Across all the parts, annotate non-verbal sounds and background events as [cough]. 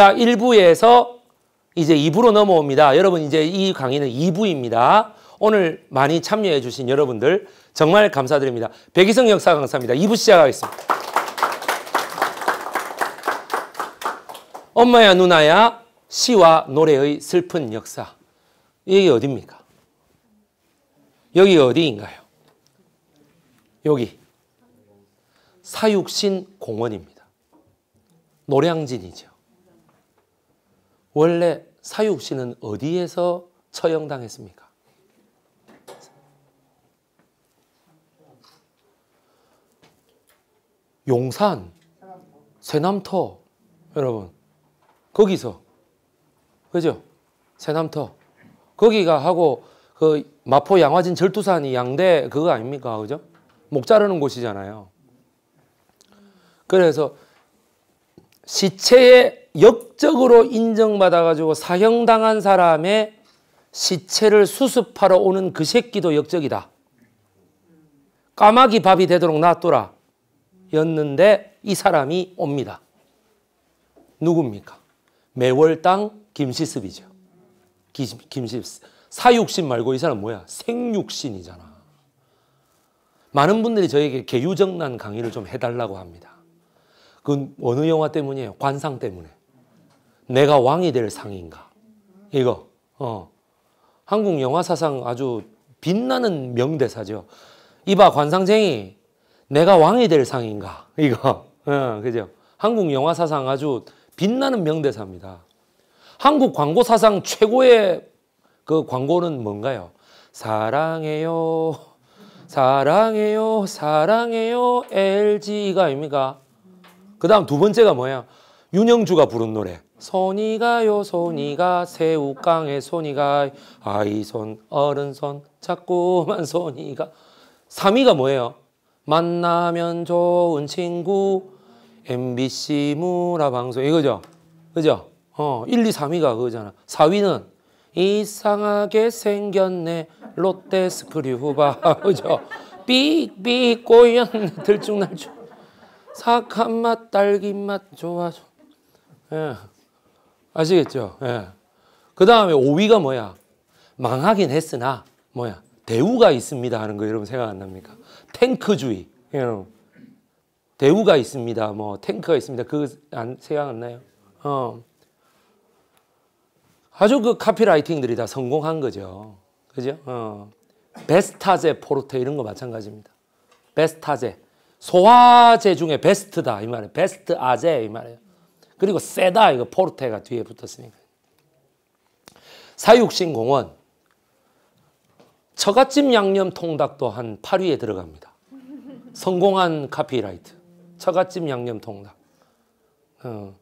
자, 1부에서 이제 2부로 넘어옵니다. 여러분 이제 이 강의는 2부입니다. 오늘 많이 참여해 주신 여러분들 정말 감사드립니다. 백이성 역사 강사입니다. 2부 시작하겠습니다. 엄마야 누나야 시와 노래의 슬픈 역사. 여기 어디입니까? 여기 어디인가요? 여기 사육신 공원입니다. 노량진이죠. 원래 사육 씨는 어디에서 처형당했습니까? 용산, 세남터, 여러분 거기서 그죠? 세남터 거기가 하고 그 마포 양화진 절두산이 양대 그거 아닙니까 그죠? 목 자르는 곳이잖아요. 그래서 시체의 역적으로 인정받아가지고 사형당한 사람의 시체를 수습하러 오는 그 새끼도 역적이다. 까마귀 밥이 되도록 놔둬라. 였는데 이 사람이 옵니다. 누굽니까? 매월당 김시습이죠. 김시습. 사육신 말고 이 사람 뭐야? 생육신이잖아. 많은 분들이 저에게 개유정난 강의를 좀 해달라고 합니다. 그건 어느 영화 때문이에요? 관상 때문에. 내가 왕이 될 상인가. 이거. 어. 한국 영화 사상 아주 빛나는 명대사죠. 이봐 관상쟁이 내가 왕이 될 상인가. 이거. 어, 그죠? 한국 영화 사상 아주 빛나는 명대사입니다. 한국 광고 사상 최고의 그 광고는 뭔가요? 사랑해요. 사랑해요. 사랑해요. LG가 아닙니까? 그 다음 두 번째가 뭐예요? 윤영주가 부른 노래. 손이가요 손이가 새우깡에 손이가 아이손 어른손 자꾸만 손이가 3위가 뭐예요? 만나면 좋은 친구 MBC 문화방송 이거죠? 그죠? 어, 1, 2, 3위가 그거잖아 4위는 이상하게 생겼네 롯데 스크류바 [laughs] 그죠? 삑삑 꼬였네 들쭉날쭉 사한맛 딸기맛 좋아 좋 예. 아시겠죠? 예. 그 다음에 5위가 뭐야? 망하긴 했으나 뭐야? 대우가 있습니다 하는 거 여러분 생각 안 납니까? 탱크주의 여러분 대우가 있습니다 뭐 탱크가 있습니다 그 생각 안 나요? 어 아주 그 카피라이팅들이 다 성공한 거죠 그죠? 어 베스타제 포르테 이런 거 마찬가지입니다 베스타제 소화제 중에 베스트다 이 말이에요 베스트 아제 이 말이에요 그리고 세다 이거 포르테가 뒤에 붙었으니까. 사육신 공원 처갓집 양념 통닭도 한 8위에 들어갑니다. 성공한 카피라이트 처갓집 양념 통닭. 어.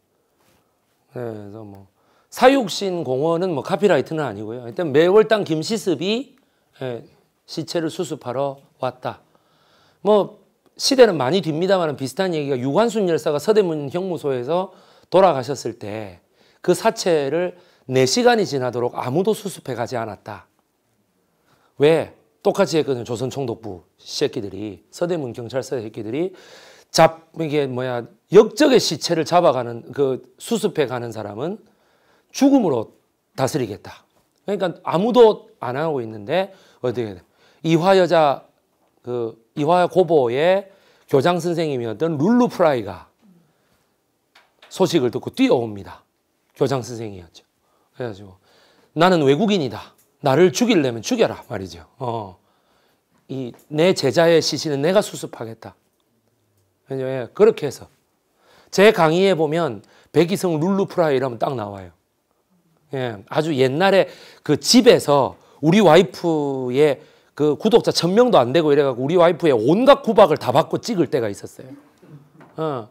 그뭐 사육신 공원은 뭐 카피라이트는 아니고요. 일단 매월당 김시습이 예, 시체를 수습하러 왔다. 뭐 시대는 많이 듭니다만 비슷한 얘기가 유관순 열사가 서대문 형무소에서 돌아가셨을 때 그 사체를 4시간이 지나도록 아무도 수습해 가지 않았다. 왜? 똑같이 했거든 조선총독부 새끼들이 서대문 경찰서 새끼들이 잡 이게 뭐야 역적의 시체를 잡아가는 그 수습해 가는 사람은 죽음으로 다스리겠다. 그러니까 아무도 안 하고 있는데 어떻게 이화 여자 그 이화 고보의 교장 선생님이었던 룰루 프라이가 소식을 듣고 뛰어옵니다. 교장 선생이었죠. 그래가지고 나는 외국인이다. 나를 죽이려면 죽여라 말이죠. 어. 이 내 제자의 시신은 내가 수습하겠다. 예, 그렇게 해서 제 강의에 보면 백이성 룰루프라 이러면 딱 나와요. 예, 아주 옛날에 그 집에서 우리 와이프의 그 구독자 천명도안 되고 이래갖고 우리 와이프의 온갖 구박을 다 받고 찍을 때가 있었어요. 어.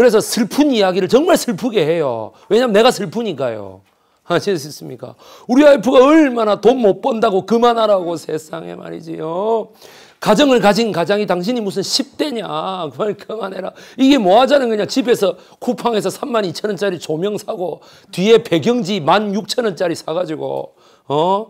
그래서 슬픈 이야기를 정말 슬프게 해요. 왜냐면 내가 슬프니까요. 아실 수 있습니까? 우리 와이프가 얼마나 돈 못 번다고 그만하라고 세상에 말이지요. 가정을 가진 가장이 당신이 무슨 10대냐. 그만, 그만해라. 이게 뭐 하자는 거냐. 집에서 쿠팡에서 3만 2천 원짜리 조명 사고 뒤에 배경지 1만 6천 원짜리 사가지고, 어?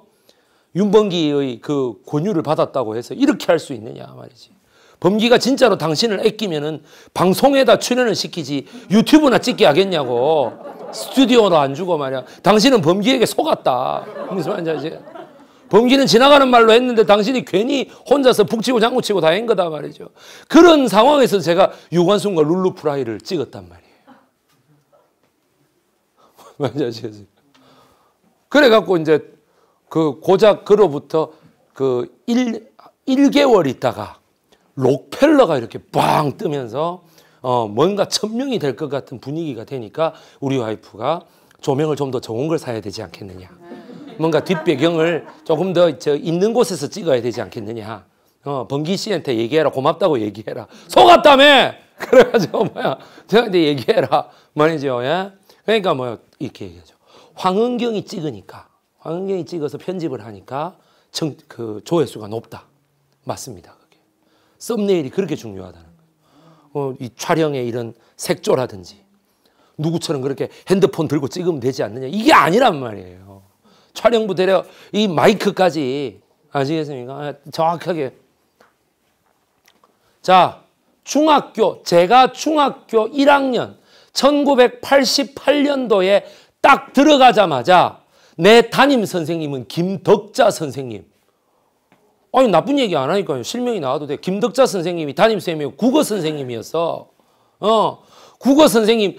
윤번기의 그 권유를 받았다고 해서 이렇게 할 수 있느냐 말이지. 범기가 진짜로 당신을 아끼면은 방송에다 출연을 시키지 유튜브나 찍게 하겠냐고 스튜디오도안 주고 말이야. 당신은 범기에게 속았다. 무슨 말인지 알지? 범기는 지나가는 말로 했는데 당신이 괜히 혼자서 북치고 장구치고 다닌 거다 말이죠. 그런 상황에서 제가 유관순과 룰루프라이를 찍었단 말이에요. 뭔지 아시겠어요? 그래갖고 이제 그 고작 그로부터 그 1, 1개월 있다가 록펠러가 이렇게 빵 뜨면서 어, 뭔가 천명이 될 것 같은 분위기가 되니까 우리 와이프가 조명을 좀 더 좋은 걸 사야 되지 않겠느냐. 뭔가 뒷배경을 조금 더 저 있는 곳에서 찍어야 되지 않겠느냐. 어, 번기 씨한테 얘기해라. 고맙다고 얘기해라. 속았다며! [laughs] 그래가지고 뭐야. 저한테 얘기해라. 말이죠. 예? 그러니까 뭐 이렇게 얘기하죠. 황은경이 찍으니까. 황은경이 찍어서 편집을 하니까 정, 그 조회수가 높다. 맞습니다. 썸네일이 그렇게 중요하다는 거예요. 어, 이 촬영의 이런 색조라든지 누구처럼 그렇게 핸드폰 들고 찍으면 되지 않느냐 이게 아니란 말이에요. 촬영부터 려이 마이크까지 아시겠습니까? 아, 정확하게 자 중학교 제가 중학교 1학년 1988년도에 딱 들어가자마자 내 담임 선생님은 김덕자 선생님 아니 나쁜 얘기 안 하니까요. 실명이 나와도 돼. 김덕자 선생님이 담임선생님이고 국어 선생님이었어. 어. 국어 선생님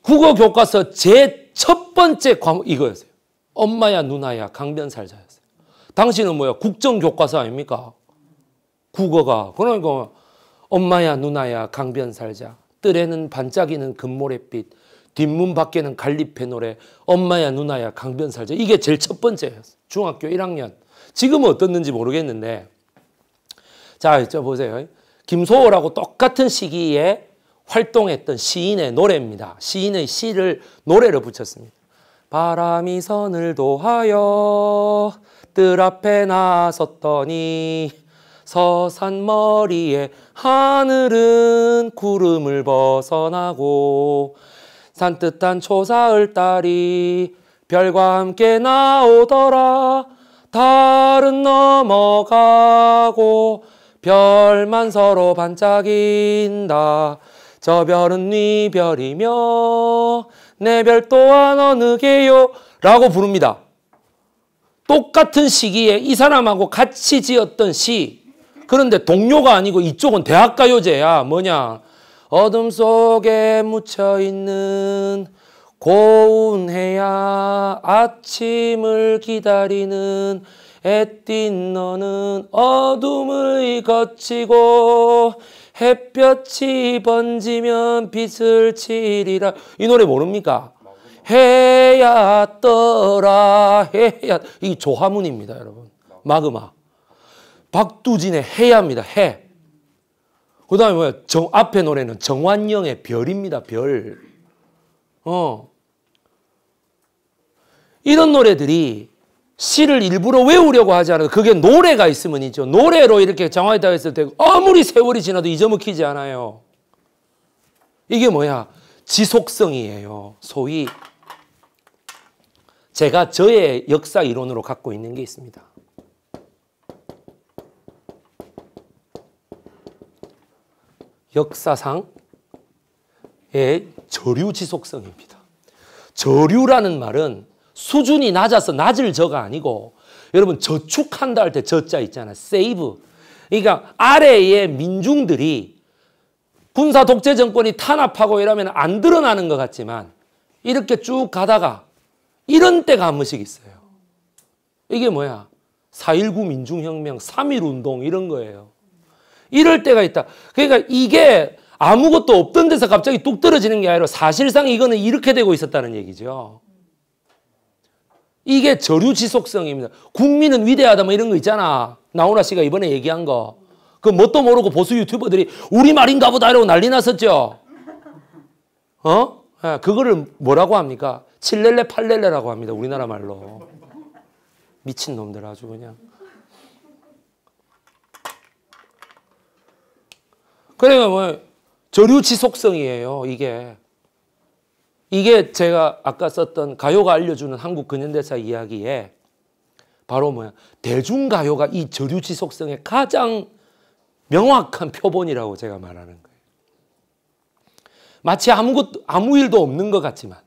국어 교과서 제 첫 번째 과목 이거였어요. 엄마야 누나야 강변살자였어요. 당신은 뭐야 국정 교과서 아닙니까? 국어가 그러니까 엄마야 누나야 강변살자 뜰에는 반짝이는 금모래빛 뒷문 밖에는 갈잎의 노래 엄마야 누나야 강변살자 이게 제일 첫 번째였어요. 중학교 1학년 지금은 어떻는지 모르겠는데 자, 저 보세요. 김소호라고 똑같은 시기에 활동했던 시인의 노래입니다. 시인의 시를 노래로 붙였습니다. 바람이 선을 도하여 뜰 앞에 나섰더니 서산 머리에 하늘은 구름을 벗어나고 산뜻한 초사흘 달이 별과 함께 나오더라 달은 넘어가고 별만 서로 반짝인다. 저 별은 네 별이며 내 별 또한 어느 게요? 라고 부릅니다. 똑같은 시기에 이 사람하고 같이 지었던 시 그런데 동료가 아니고 이쪽은 대학가요제야 뭐냐 어둠 속에 묻혀있는 고운 해야 아침을 기다리는 애띤 너는 어둠을 거치고 햇볕이 번지면 빛을 치리라 이 노래 모릅니까? 해야 떠라 해야 이 조화문입니다 여러분 마그마 박두진의 해야입니다 해그 다음에 뭐야 정, 앞에 노래는 정환영의 별입니다 별 어. 이런 노래들이 시를 일부러 외우려고 하지 않아도 그게 노래가 있으면이죠. 노래로 이렇게 정화했다 했을 때 아무리 세월이 지나도 잊어먹히지 않아요. 이게 뭐야? 지속성이에요. 소위 제가 저의 역사 이론으로 갖고 있는 게 있습니다. 역사상의 저류 지속성입니다. 저류라는 말은 수준이 낮아서 낮을 저가 아니고 여러분 저축한다 할 때 저 자 있잖아. 세이브. 그러니까 아래의 민중들이 군사 독재 정권이 탄압하고 이러면 안 드러나는 것 같지만 이렇게 쭉 가다가 이런 때가 한 번씩 있어요. 이게 뭐야? 4.19 민중혁명, 3.1운동 이런 거예요. 이럴 때가 있다. 그러니까 이게 아무것도 없던 데서 갑자기 뚝 떨어지는 게 아니라 사실상 이거는 이렇게 되고 있었다는 얘기죠. 이게 저류 지속성입니다. 국민은 위대하다 뭐 이런 거 있잖아. 나훈아 씨가 이번에 얘기한 거. 그 뭣도 모르고 보수 유튜버들이 우리 말인가 보다 이러고 난리 났었죠. 어? 예, 그거를 뭐라고 합니까? 칠렐레 팔렐레라고 합니다. 우리나라 말로. 미친 놈들 아주 그냥. 그러니뭐 저류 지속성이에요. 이게. 이게 제가 아까 썼던 가요가 알려주는 한국 근현대사 이야기에 바로 뭐야 대중가요가 이 저류지속성의 가장 명확한 표본이라고 제가 말하는 거예요. 마치 아무것 아무 일도 없는 것 같지만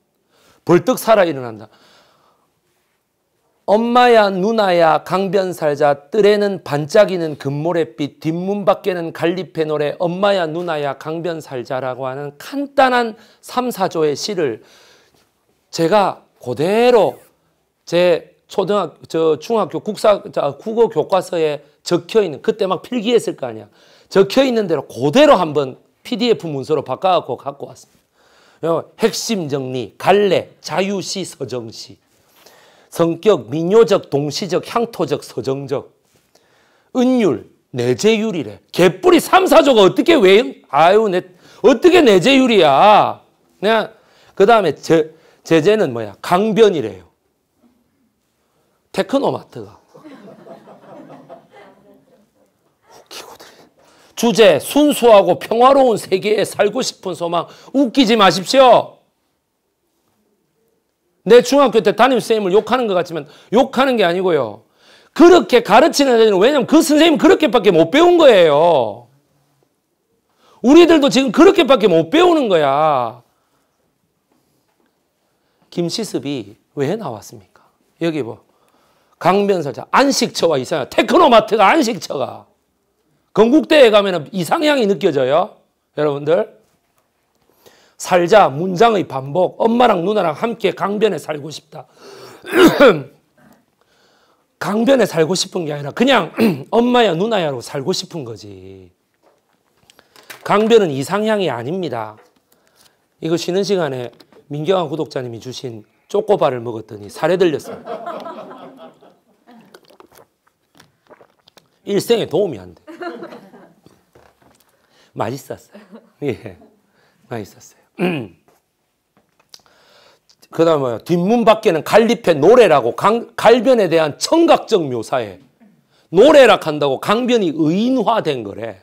벌떡 살아 일어난다. 엄마야 누나야 강변살자 뜰에는 반짝이는 금모래빛 뒷문 밖에는 갈리페놀의 엄마야 누나야 강변살자라고 하는 간단한 3, 4조의 시를 제가 그대로 제 초등학교 저 중학교 국사 국어 교과서에 적혀 있는 그때 막 필기했을 거 아니야. 적혀 있는 대로 그대로 한번 PDF 문서로 바꿔 갖고 갖고 왔습니다. 어, 핵심 정리, 갈래, 자유시, 서정시. 성격, 민요적, 동시적, 향토적, 서정적, 은율, 내재율이래. 개뿔이 3, 4조가 어떻게 왜, 아유, 내, 어떻게 내재율이야. 네? 그 다음에 제, 재는 뭐야? 강변이래요. 테크노마트가. 주제, 순수하고 평화로운 세계에 살고 싶은 소망, 웃기지 마십시오. 내 중학교 때 담임선생님을 욕하는 것 같지만 욕하는 게 아니고요. 그렇게 가르치는 애들은 왜냐면 그 선생님 그렇게밖에 못 배운 거예요. 우리들도 지금 그렇게밖에 못 배우는 거야. 김시습이 왜 나왔습니까? 여기 뭐 강변설자 안식처와 이상형 테크노마트가 안식처가 건국대에 가면 이상향이 느껴져요. 여러분들 살자 문장의 반복 엄마랑 누나랑 함께 강변에 살고 싶다. [clears throat] 강변에 살고 싶은 게 아니라 그냥 [clears throat] 엄마야 누나야로 살고 싶은 거지. 강변은 이상향이 아닙니다. 이거 쉬는 시간에 민경아 구독자님이 주신 쪼꼬바를 먹었더니 살에 들렸어요. [laughs] 일생에 도움이 안 돼. [laughs] 맛있었어요. [laughs] 예. 맛있었어요. [clears throat] 그 다음에 뒷문 밖에는 갈잎의 노래라고 강, 갈변에 대한 청각적 묘사에 노래라 한다고 강변이 의인화된 거래.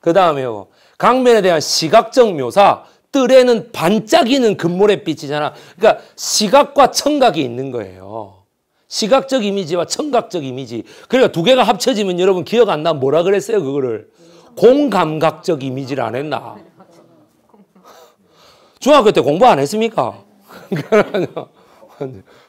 그다음에 강변에 대한 시각적 묘사, 뜰에는 반짝이는 금모래빛이잖아. 그러니까 시각과 청각이 있는 거예요. 시각적 이미지와 청각적 이미지. 그러니까 두 개가 합쳐지면 여러분 기억 안 나. 뭐라 그랬어요, 그거를? 공감각적 이미지를 안 했나. 중학교 때 공부 안 했습니까? [laughs]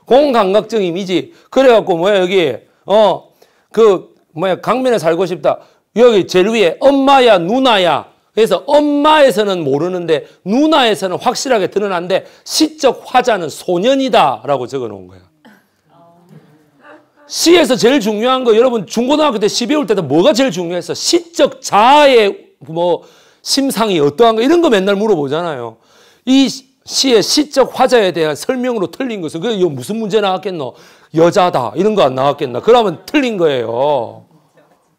공감각적 이미지. 그래갖고 뭐야 여기 어 그 뭐야 강변에 살고 싶다. 여기 제일 위에 엄마야 누나야. 그래서 엄마에서는 모르는데 누나에서는 확실하게 드러난데 시적 화자는 소년이다라고 적어놓은 거야. 시에서 제일 중요한 거 여러분 중고등학교 때 시 배울 때도 뭐가 제일 중요했어? 시적 자아의 뭐 심상이 어떠한 거 이런 거 맨날 물어보잖아요. 이 시의 시적 화자에 대한 설명으로 틀린 것은 그 무슨 문제 나왔겠노? 여자다 이런 거 안 나왔겠나? 그러면 틀린 거예요.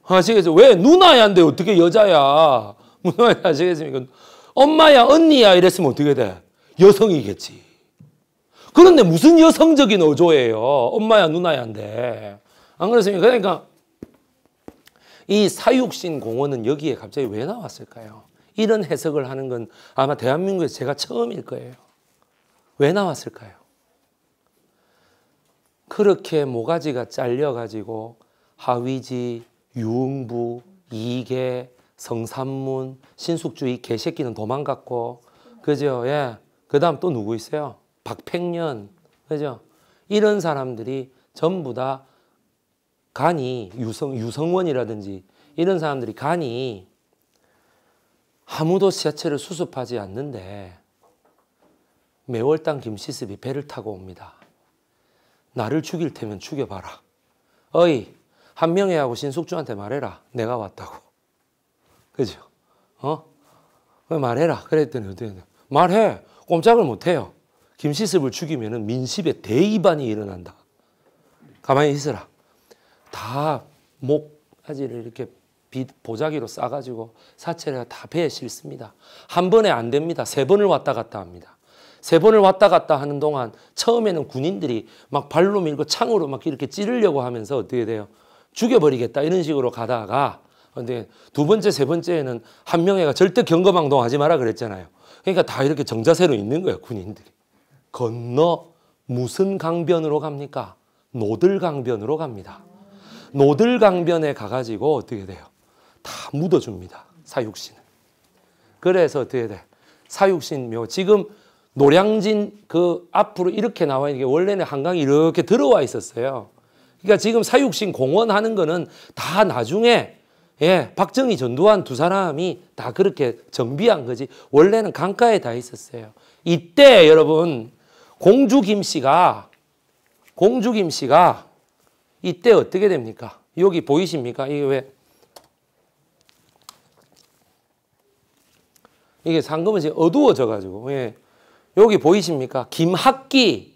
아, 아시겠죠? 왜 누나야인데 어떻게 여자야? [laughs] 무슨 아시겠습니까? 엄마야 언니야 이랬으면 어떻게 돼? 여성이겠지. 그런데 무슨 여성적인 어조예요? 엄마야 누나야인데 안 그렇습니까? 그러니까 이 사육신 공원은 여기에 갑자기 왜 나왔을까요? 이런 해석을 하는 건 아마 대한민국에 제가 처음일 거예요. 왜 나왔을까요? 그렇게 모가지가 잘려가지고 하위지, 유흥부, 이계, 성산문, 신숙주의 개새끼는 도망갔고, 그죠? 예. 그 다음 또 누구 있어요? 박팽년, 그죠? 이런 사람들이 전부 다 간이, 유성, 유성원이라든지 이런 사람들이 간이 아무도 시야채를 수습하지 않는데 매월당 김시습이 배를 타고 옵니다. 나를 죽일 테면 죽여봐라. 어이 한명애하고 신숙주한테 말해라. 내가 왔다고. 그죠? 어? 말해라. 그랬더니 어떻게 말해. 꼼짝을 못해요. 김시습을 죽이면 민심의 대이반이 일어난다. 가만히 있어라. 다 목까지를 이렇게 보자기로 싸가지고 사체를 다 배에 싣습니다. 한 번에 안 됩니다. 세 번을 왔다 갔다 합니다. 세 번을 왔다 갔다 하는 동안 처음에는 군인들이 막 발로 밀고 창으로 막 이렇게 찌르려고 하면서 어떻게 돼요? 죽여버리겠다 이런 식으로 가다가 근데 두 번째 세 번째에는 한 명애가 절대 경거망동 하지 마라 그랬잖아요. 그러니까 다 이렇게 정자세로 있는 거예요 군인들이. 건너 무슨 강변으로 갑니까? 노들강변으로 갑니다. 노들강변에 가가지고 어떻게 돼요? 다 묻어줍니다. 사육신을. 그래서 어떻게 돼? 사육신 묘. 지금 노량진 그 앞으로 이렇게 나와 있는 게 원래는 한강이 이렇게 들어와 있었어요. 그러니까 지금 사육신 공원하는 거는 다 나중에 예, 박정희 전두환 두 사람이 다 그렇게 정비한 거지. 원래는 강가에 다 있었어요. 이때 여러분 공주 김 씨가 공주 김 씨가 이때 어떻게 됩니까? 여기 보이십니까? 이게 왜 이게 상금은 지금 어두워져 가지고 예. 여기 보이십니까? 김학기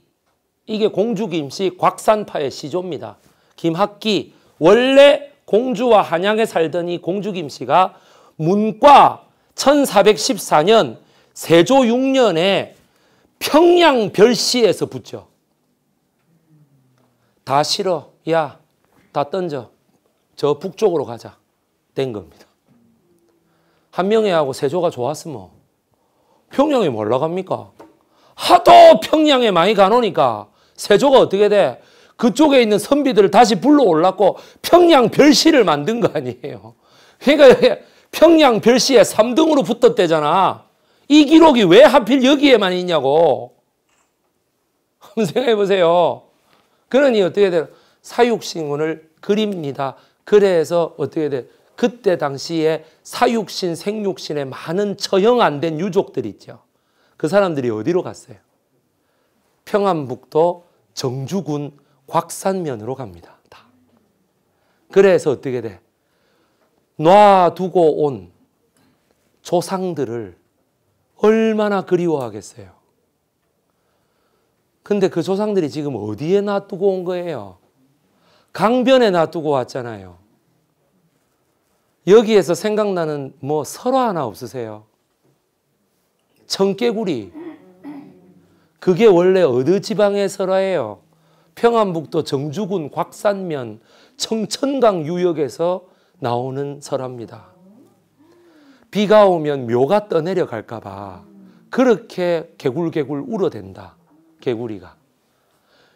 이게 공주김씨 곽산파의 시조입니다. 김학기 원래 공주와 한양에 살던 이 공주김씨가 문과 1414년 세조 6년에 평양 별시에서 붙죠. 다 싫어. 야, 다 던져. 저 북쪽으로 가자. 된 겁니다. 한명회하고 세조가 좋았으면 평양에 몰라 뭐 갑니까 하도 평양에 많이 가놓니까 세조가 어떻게 돼? 그쪽에 있는 선비들을 다시 불러올랐고 평양 별시를 만든 거 아니에요. 그러니까 평양 별시에 3등으로 붙었대잖아. 이 기록이 왜 하필 여기에만 있냐고. 한번 생각해 보세요. 그러니 어떻게 돼 사육신문을 그립니다. 그래서 어떻게 돼 그때 당시에 사육신, 생육신에 많은 처형 안 된 유족들이 있죠. 그 사람들이 어디로 갔어요? 평안북도 정주군 곽산면으로 갑니다. 다. 그래서 어떻게 돼? 놔두고 온 조상들을 얼마나 그리워하겠어요. 근데 그 조상들이 지금 어디에 놔두고 온 거예요? 강변에 놔두고 왔잖아요. 여기에서 생각나는 뭐 설화 하나 없으세요? 청개구리. 그게 원래 어느 지방의 설화예요? 평안북도 정주군 곽산면 청천강 유역에서 나오는 설화입니다. 비가 오면 묘가 떠내려 갈까봐 그렇게 개굴개굴 울어댄다. 개구리가.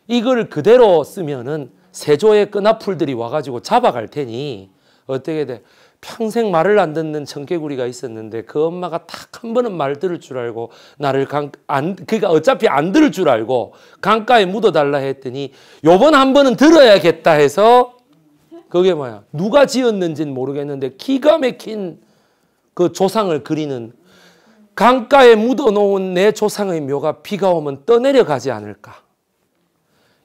이걸 그대로 쓰면은 세조의 끈아풀들이 와가지고 잡아갈 테니 어떻게 돼? 평생 말을 안 듣는 청개구리가 있었는데 그 엄마가 딱 한 번은 말 들을 줄 알고 나를 강, 안, 그러니까 어차피 안 들을 줄 알고 강가에 묻어달라 했더니 요번 한 번은 들어야겠다 해서 그게 뭐야. 누가 지었는지는 모르겠는데 기가 막힌 그 조상을 그리는 강가에 묻어놓은 내 조상의 묘가 비가 오면 떠내려가지 않을까.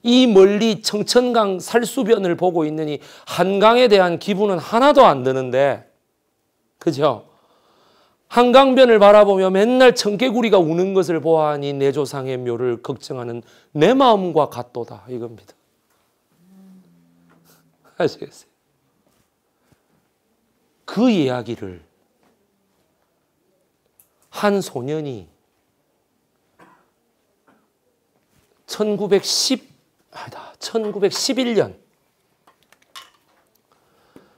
이 멀리 청천강 살수변을 보고 있느니 한강에 대한 기분은 하나도 안 드는데 그죠? 한강변을 바라보며 맨날 청개구리가 우는 것을 보아하니 내 조상의 묘를 걱정하는 내 마음과 같도다 이겁니다. 음. 아시겠어요? 그 이야기를 한 소년이 아니다. 1911년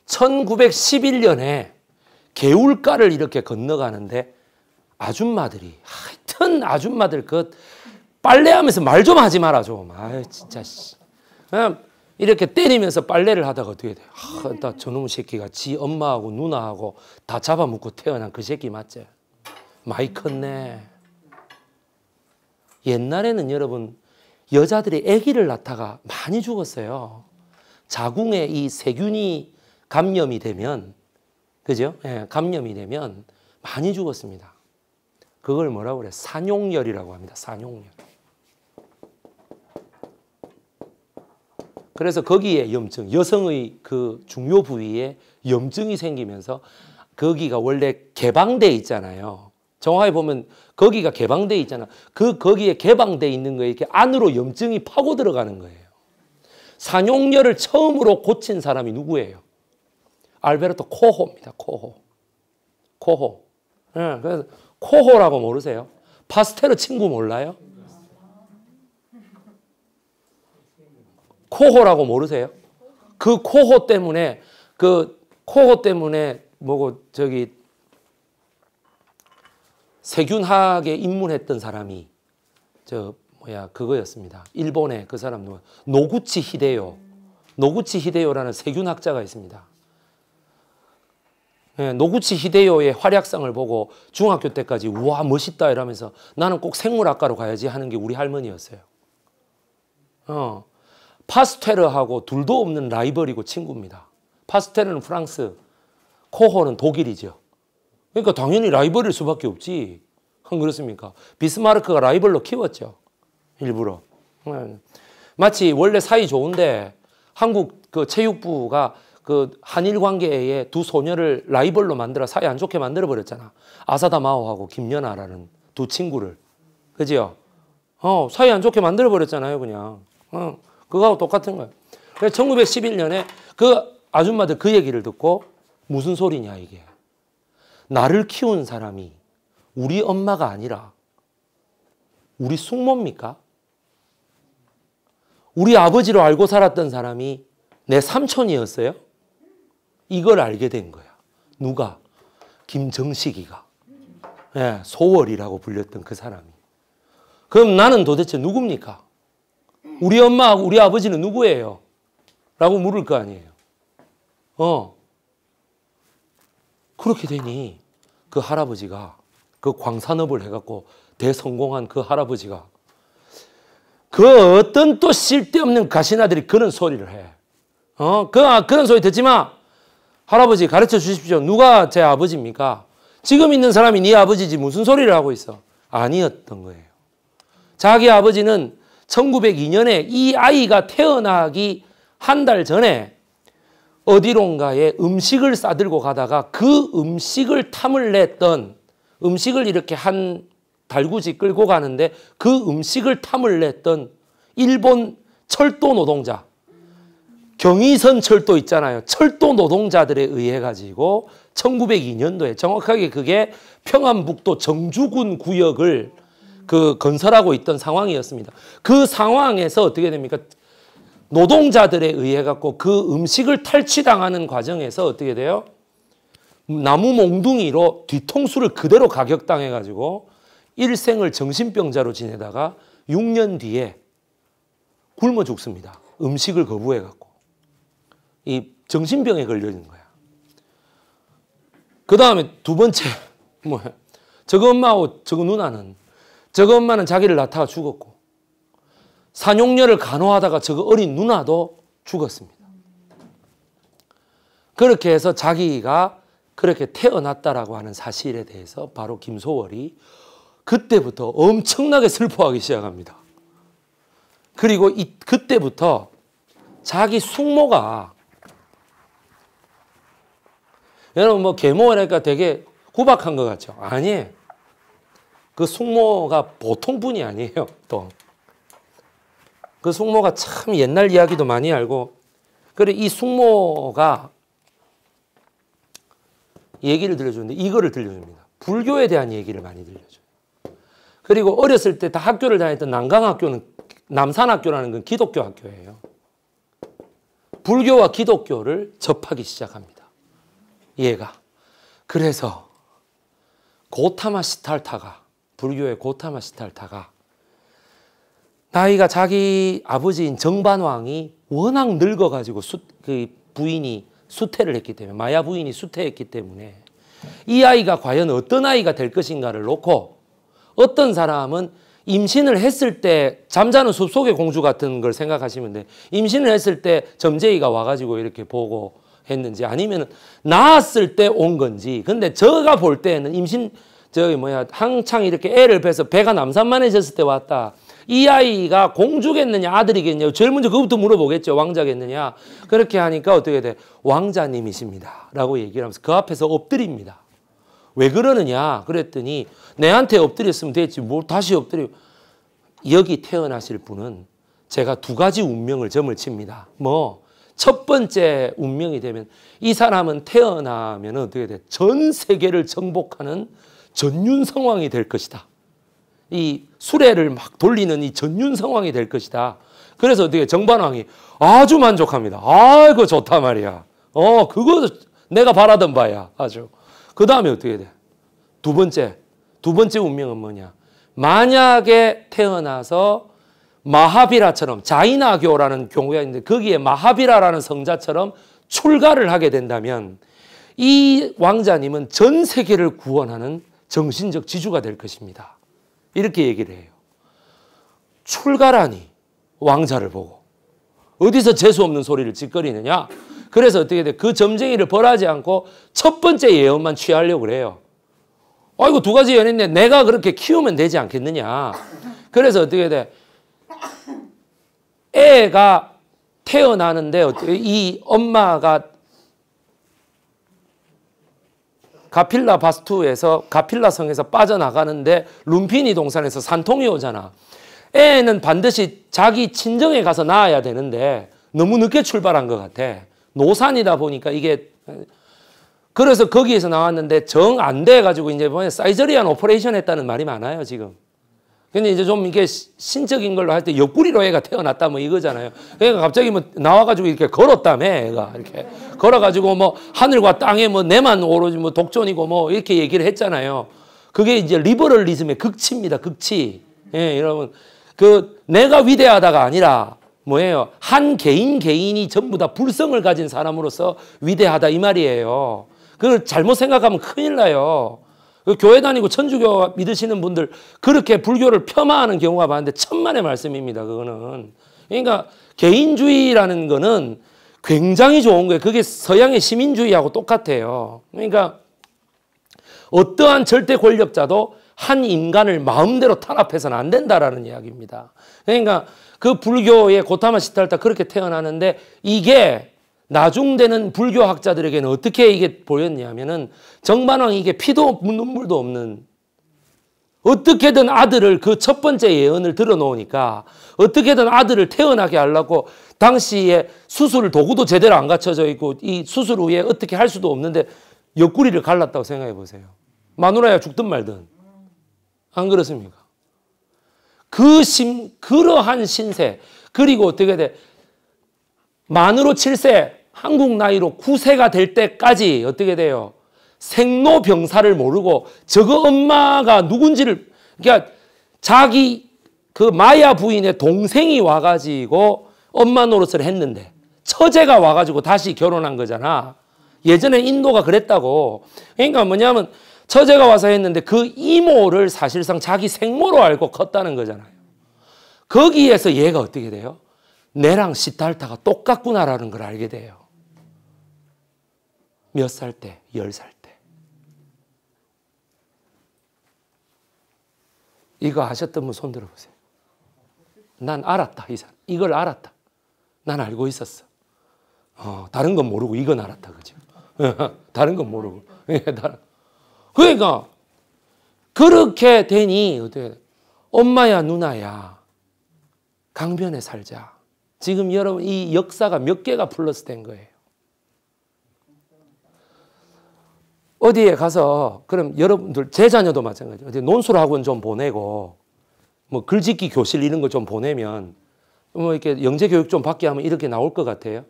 1911년에 개울가를 이렇게 건너가는데 아줌마들이 하여튼 아줌마들 그 빨래하면서 말 좀 하지 마라 좀. 아 진짜 씨. 어? 이렇게 때리면서 빨래를 하다가 어떻게 돼요? 나저놈 새끼가 지 엄마하고 누나하고 다 잡아먹고 태어난 그 새끼 맞지? 많이 컸네. 옛날에는 여러분 여자들이 아기를 낳다가 많이 죽었어요. 자궁에 이 세균이 감염이 되면 그죠? 예, 감염이 되면 많이 죽었습니다. 그걸 뭐라고 그래? 산용열이라고 합니다. 산용열. 그래서 거기에 염증, 여성의 그 중요 부위에 염증이 생기면서 거기가 원래 개방돼 있잖아요. 정확하 보면 거기가 개방돼 있잖아. 그 거기에 개방돼 있는 거에 이렇게 안으로 염증이 파고 들어가는 거예요. 산용열을 처음으로 고친 사람이 누구예요? 알베르토 코호입니다. 코호. 코호. 네, 그래서 코호라고 모르세요? 파스테르 친구 몰라요? 코호라고 모르세요? 그 코호 때문에 그 코호 때문에 뭐고 저기 세균학에 입문했던 사람이 저 뭐야 그거였습니다. 일본의 그 사람 누 노구치 히데요. 노구치 히데요라는 세균학자가 있습니다. 네, 노구치 히데요의 활약상을 보고 중학교 때까지 우와 멋있다 이러면서 나는 꼭 생물학과로 가야지 하는 게 우리 할머니였어요. 어, 파스테르하고 둘도 없는 라이벌이고 친구입니다. 파스테르는 프랑스, 코호는 독일이죠. 그러니까 당연히 라이벌일 수밖에 없지. 안 그렇습니까? 비스마르크가 라이벌로 키웠죠. 일부러. 음. 마치 원래 사이 좋은데 한국 그 체육부가 그 한일 관계에 두 소녀를 라이벌로 만들어 사이 안 좋게 만들어 버렸잖아. 아사다 마오하고 김연아라는 두 친구를. 그지 어, 사이 안 좋게 만들어 버렸잖아요, 그냥. 어, 그거하고 똑같은 거예요. 1911년에 그 아줌마들 그 얘기를 듣고 무슨 소리냐 이게. 나를 키운 사람이 우리 엄마가 아니라 우리 숙모입니까? 우리 아버지로 알고 살았던 사람이 내 삼촌이었어요? 이걸 알게 된 거야. 누가? 김정식이가. 예, 소월이라고 불렸던 그 사람이. 그럼 나는 도대체 누굽니까? 우리 엄마하고 우리 아버지는 누구예요? 라고 물을 거 아니에요. 어. 그렇게 되니 그 할아버지가 그 광산업을 해갖고 대성공한 그 할아버지가 그 어떤 또 쓸데없는 가시나들이 그런 소리를 해. 어? 그, 아, 그런 소리 듣지 마. 할아버지 가르쳐 주십시오. 누가 제 아버지입니까? 지금 있는 사람이 네 아버지지 무슨 소리를 하고 있어? 아니었던 거예요. 자기 아버지는 1902년에 이 아이가 태어나기 한 달 전에 어디론가에 음식을 싸들고 가다가 그 음식을 탐을 냈던 음식을 이렇게 한 달구지 끌고 가는데 그 음식을 탐을 냈던 일본 철도 노동자 경의선 철도 있잖아요. 철도 노동자들에 의해 가지고 1902년도에 정확하게 그게 평안북도 정주군 구역을 그 건설하고 있던 상황이었습니다. 그 상황에서 어떻게 됩니까? 노동자들에 의해 갖고 그 음식을 탈취당하는 과정에서 어떻게 돼요? 나무 몽둥이로 뒤통수를 그대로 가격당해 가지고 일생을 정신병자로 지내다가 6년 뒤에 굶어 죽습니다. 음식을 거부해 갖고 이 정신병에 걸려 있는 거야. 그 다음에 두 번째 뭐 저거 엄마하고 저거 누나는 저거 엄마는 자기를 낳다가 죽었고 산용녀를 간호하다가 저거 어린 누나도 죽었습니다. 그렇게 해서 자기가 그렇게 태어났다라고 하는 사실에 대해서 바로 김소월이 그때부터 엄청나게 슬퍼하기 시작합니다. 그리고 이, 그때부터 자기 숙모가 여러분 뭐 계모라니까 되게 구박한 것 같죠? 아니에요. 그 숙모가 보통 분이 아니에요. 또그 숙모가 참 옛날 이야기도 많이 알고 그리이 숙모가 얘기를 들려주는데 이거를 들려줍니다. 불교에 대한 얘기를 많이 들려줘요. 그리고 어렸을 때 다 학교를 다녔던 남강학교는 남산학교라는 건 기독교 학교예요. 불교와 기독교를 접하기 시작합니다. 얘가. 그래서 고타마 시탈타가 불교의 고타마 시탈타가 나이가 자기 아버지인 정반왕이 워낙 늙어가지고 수, 그 부인이 수태를 했기 때문에 마야 부인이 수태했기 때문에 이 아이가 과연 어떤 아이가 될 것인가를 놓고 어떤 사람은 임신을 했을 때 잠자는 숲속의 공주 같은 걸 생각하시면 돼. 임신을 했을 때 점쟁이가 와가지고 이렇게 보고 했는지 아니면 낳았을 때 온 건지. 근데 저가 볼 때는 임신 저기 뭐야 항창 이렇게 애를 뵈서 배가 남산만해졌을 때 왔다. 이 아이가 공주겠느냐 아들이겠냐 제일 제 그것부터 물어보겠죠. 왕자겠느냐. 그렇게 하니까 어떻게 돼? 왕자님이십니다. 라고 얘기를 하면서 그 앞에서 엎드립니다. 왜 그러느냐 그랬더니 내한테 엎드렸으면 됐지 뭘 다시 엎드려. 여기 태어나실 분은 제가 두 가지 운명을 점을 칩니다. 뭐 첫 번째 운명이 되면 이 사람은 태어나면 어떻게 돼? 전 세계를 정복하는 전륜성왕이 될 것이다. 이 수레를 막 돌리는 이 전륜 상황이 될 것이다. 그래서 어떻게 정반왕이 아주 만족합니다. 아, 이거 좋다 말이야. 어, 그거 내가 바라던 바야. 아주. 그 다음에 어떻게 돼? 두 번째. 두 번째 운명은 뭐냐? 만약에 태어나서 마하비라처럼 자이나교라는 경우가 있는데 거기에 마하비라라는 성자처럼 출가를 하게 된다면 이 왕자님은 전 세계를 구원하는 정신적 지주가 될 것입니다. 이렇게 얘기를 해요. 출가라니 왕자를 보고 어디서 재수 없는 소리를 짓거리느냐. 그래서 어떻게 돼? 그 점쟁이를 벌하지 않고 첫 번째 예언만 취하려고 그래요. 아이고 두 가지 예언인데 내가 그렇게 키우면 되지 않겠느냐. 그래서 어떻게 돼? 애가 태어나는데 이 엄마가 가필라 바스투에서 가필라 성에서 빠져나가는데 룸피니 동산에서 산통이 오잖아. 애는 반드시 자기 친정에 가서 낳아야 되는데 너무 늦게 출발한 것 같아. 노산이다 보니까 이게 그래서 거기에서 나왔는데 정 안 돼가지고 이제 보면 사이저리안 오퍼레이션 했다는 말이 많아요 지금. 근데 이제 좀 이게 신적인 걸로 할 때 옆구리로 애가 태어났다 뭐 이거잖아요. 그러니까 갑자기 뭐 나와가지고 이렇게 걸었다며 애가 이렇게 걸어가지고 뭐 하늘과 땅에 뭐 내만 오로지 뭐 독존이고 뭐 이렇게 얘기를 했잖아요. 그게 이제 리버럴리즘의 극치입니다. 극치. 예, 여러분. 그 내가 위대하다가 아니라 뭐예요? 한 개인 개인이 전부 다 불성을 가진 사람으로서 위대하다 이 말이에요. 그걸 잘못 생각하면 큰일 나요. 그 교회 다니고 천주교 믿으시는 분들 그렇게 불교를 폄하하는 경우가 많은데 천만의 말씀입니다. 그거는. 그러니까 개인주의라는 거는 굉장히 좋은 거예요. 그게 서양의 시민주의하고 똑같아요. 그러니까 어떠한 절대 권력자도 한 인간을 마음대로 탄압해서는 안 된다라는 이야기입니다. 그러니까 그 불교의 고타마 시탈타 그렇게 태어나는데 이게 나중되는 불교학자들에게는 어떻게 이게 보였냐면은 정반왕이 이게 피도 눈물도 없는 어떻게든 아들을 그 첫 번째 예언을 들어놓으니까 어떻게든 아들을 태어나게 하려고 당시에 수술 도구도 제대로 안 갖춰져 있고 이 수술 후에 어떻게 할 수도 없는데 옆구리를 갈랐다고 생각해 보세요. 마누라야 죽든 말든 안 그렇습니까? 그 심, 그러한 신세 그리고 어떻게 돼? 만으로 칠세 한국 나이로 9세가 될 때까지 어떻게 돼요? 생로병사를 모르고 저거 엄마가 누군지를 그러니까 자기 그 마야 부인의 동생이 와가지고 엄마 노릇을 했는데 처제가 와가지고 다시 결혼한 거잖아. 예전에 인도가 그랬다고. 그러니까 뭐냐면 처제가 와서 했는데 그 이모를 사실상 자기 생모로 알고 컸다는 거잖아요. 거기에서 얘가 어떻게 돼요? 내랑 시탈타가 똑같구나라는 걸 알게 돼요. 몇살 때? 열 살 때. 이거 아셨던 분 손 들어보세요. 난 알았다. 이 사람. 이걸 알았다. 난 알고 있었어. 어, 다른 건 모르고 이건 알았다. 그죠? [laughs] 다른 건 모르고. 예, 그러니까 그렇게 되니 엄마야 누나야 강변에 살자. 지금 여러분 이 역사가 몇 개가 플러스 된 거예요. 어디에 가서 그럼 여러분들 제 자녀도 마찬가지 어디 논술 학원 좀 보내고 뭐 글짓기 교실 이런 거 좀 보내면 뭐 이렇게 영재 교육 좀 받게 하면 이렇게 나올 것 같아요.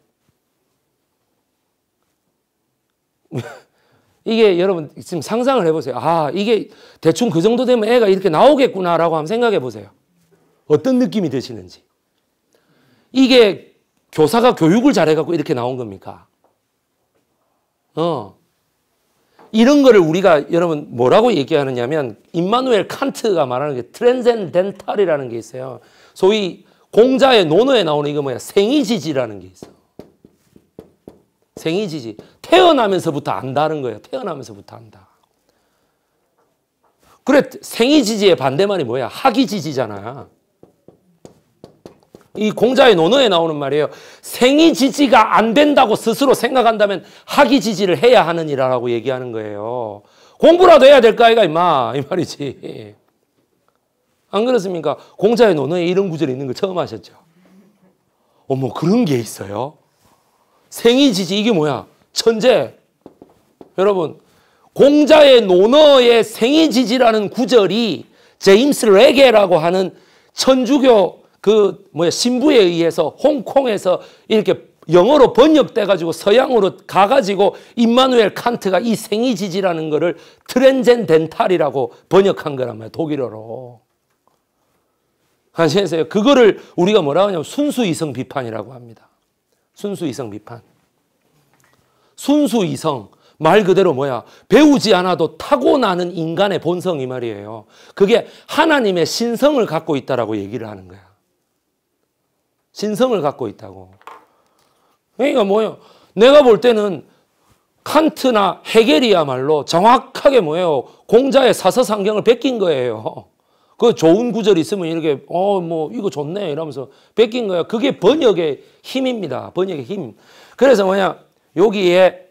[laughs] 이게 여러분 지금 상상을 해보세요. 아 이게 대충 그 정도 되면 애가 이렇게 나오겠구나라고 한번 생각해 보세요. 어떤 느낌이 드시는지. 이게 교사가 교육을 잘해갖고 이렇게 나온 겁니까? 어. 이런 거를 우리가 여러분 뭐라고 얘기하느냐면 임마누엘 칸트가 말하는 게 트랜센덴탈이라는 게 있어요. 소위 공자의 논어에 나오는 이거 뭐야? 생이지지라는 게 있어. 생이지지. 태어나면서부터 안다는 거예요. 태어나면서부터 안다. 그래 생이지지의 반대말이 뭐야? 학이지지잖아. 이 공자의 논어에 나오는 말이에요. 생이 지지가 안 된다고 스스로 생각한다면 학이 지지를 해야 하느니라라고 얘기하는 거예요. 공부라도 해야 될 거 아이가 임마 이 말이지. 안 그렇습니까? 공자의 논어에 이런 구절이 있는 걸 처음 하셨죠? 어머 그런 게 있어요? 생이 지지 이게 뭐야? 천재. 여러분 공자의 논어의 생이 지지라는 구절이 제임스 레게라고 하는 천주교 그 뭐야 신부에 의해서 홍콩에서 이렇게 영어로 번역돼 가지고 서양으로 가 가지고 임마누엘 칸트가 이 생이지지라는 거를 트렌젠덴탈이라고 번역한 거란 말이에요. 독일어로. 아시겠어요? 그거를 우리가 뭐라 하냐면 순수 이성 비판이라고 합니다. 순수 이성 비판. 순수 이성 말 그대로 뭐야? 배우지 않아도 타고나는 인간의 본성이 말이에요. 그게 하나님의 신성을 갖고 있다라고 얘기를 하는 거야. 신성을 갖고 있다고. 그러니까 뭐예요? 내가 볼 때는 칸트나 헤겔이야말로 정확하게 뭐예요? 공자의 사서상경을 베낀 거예요. 그 좋은 구절 있으면 이렇게 어뭐 이거 좋네 이러면서 베낀 거야. 그게 번역의 힘입니다. 번역의 힘. 그래서 뭐냐 여기에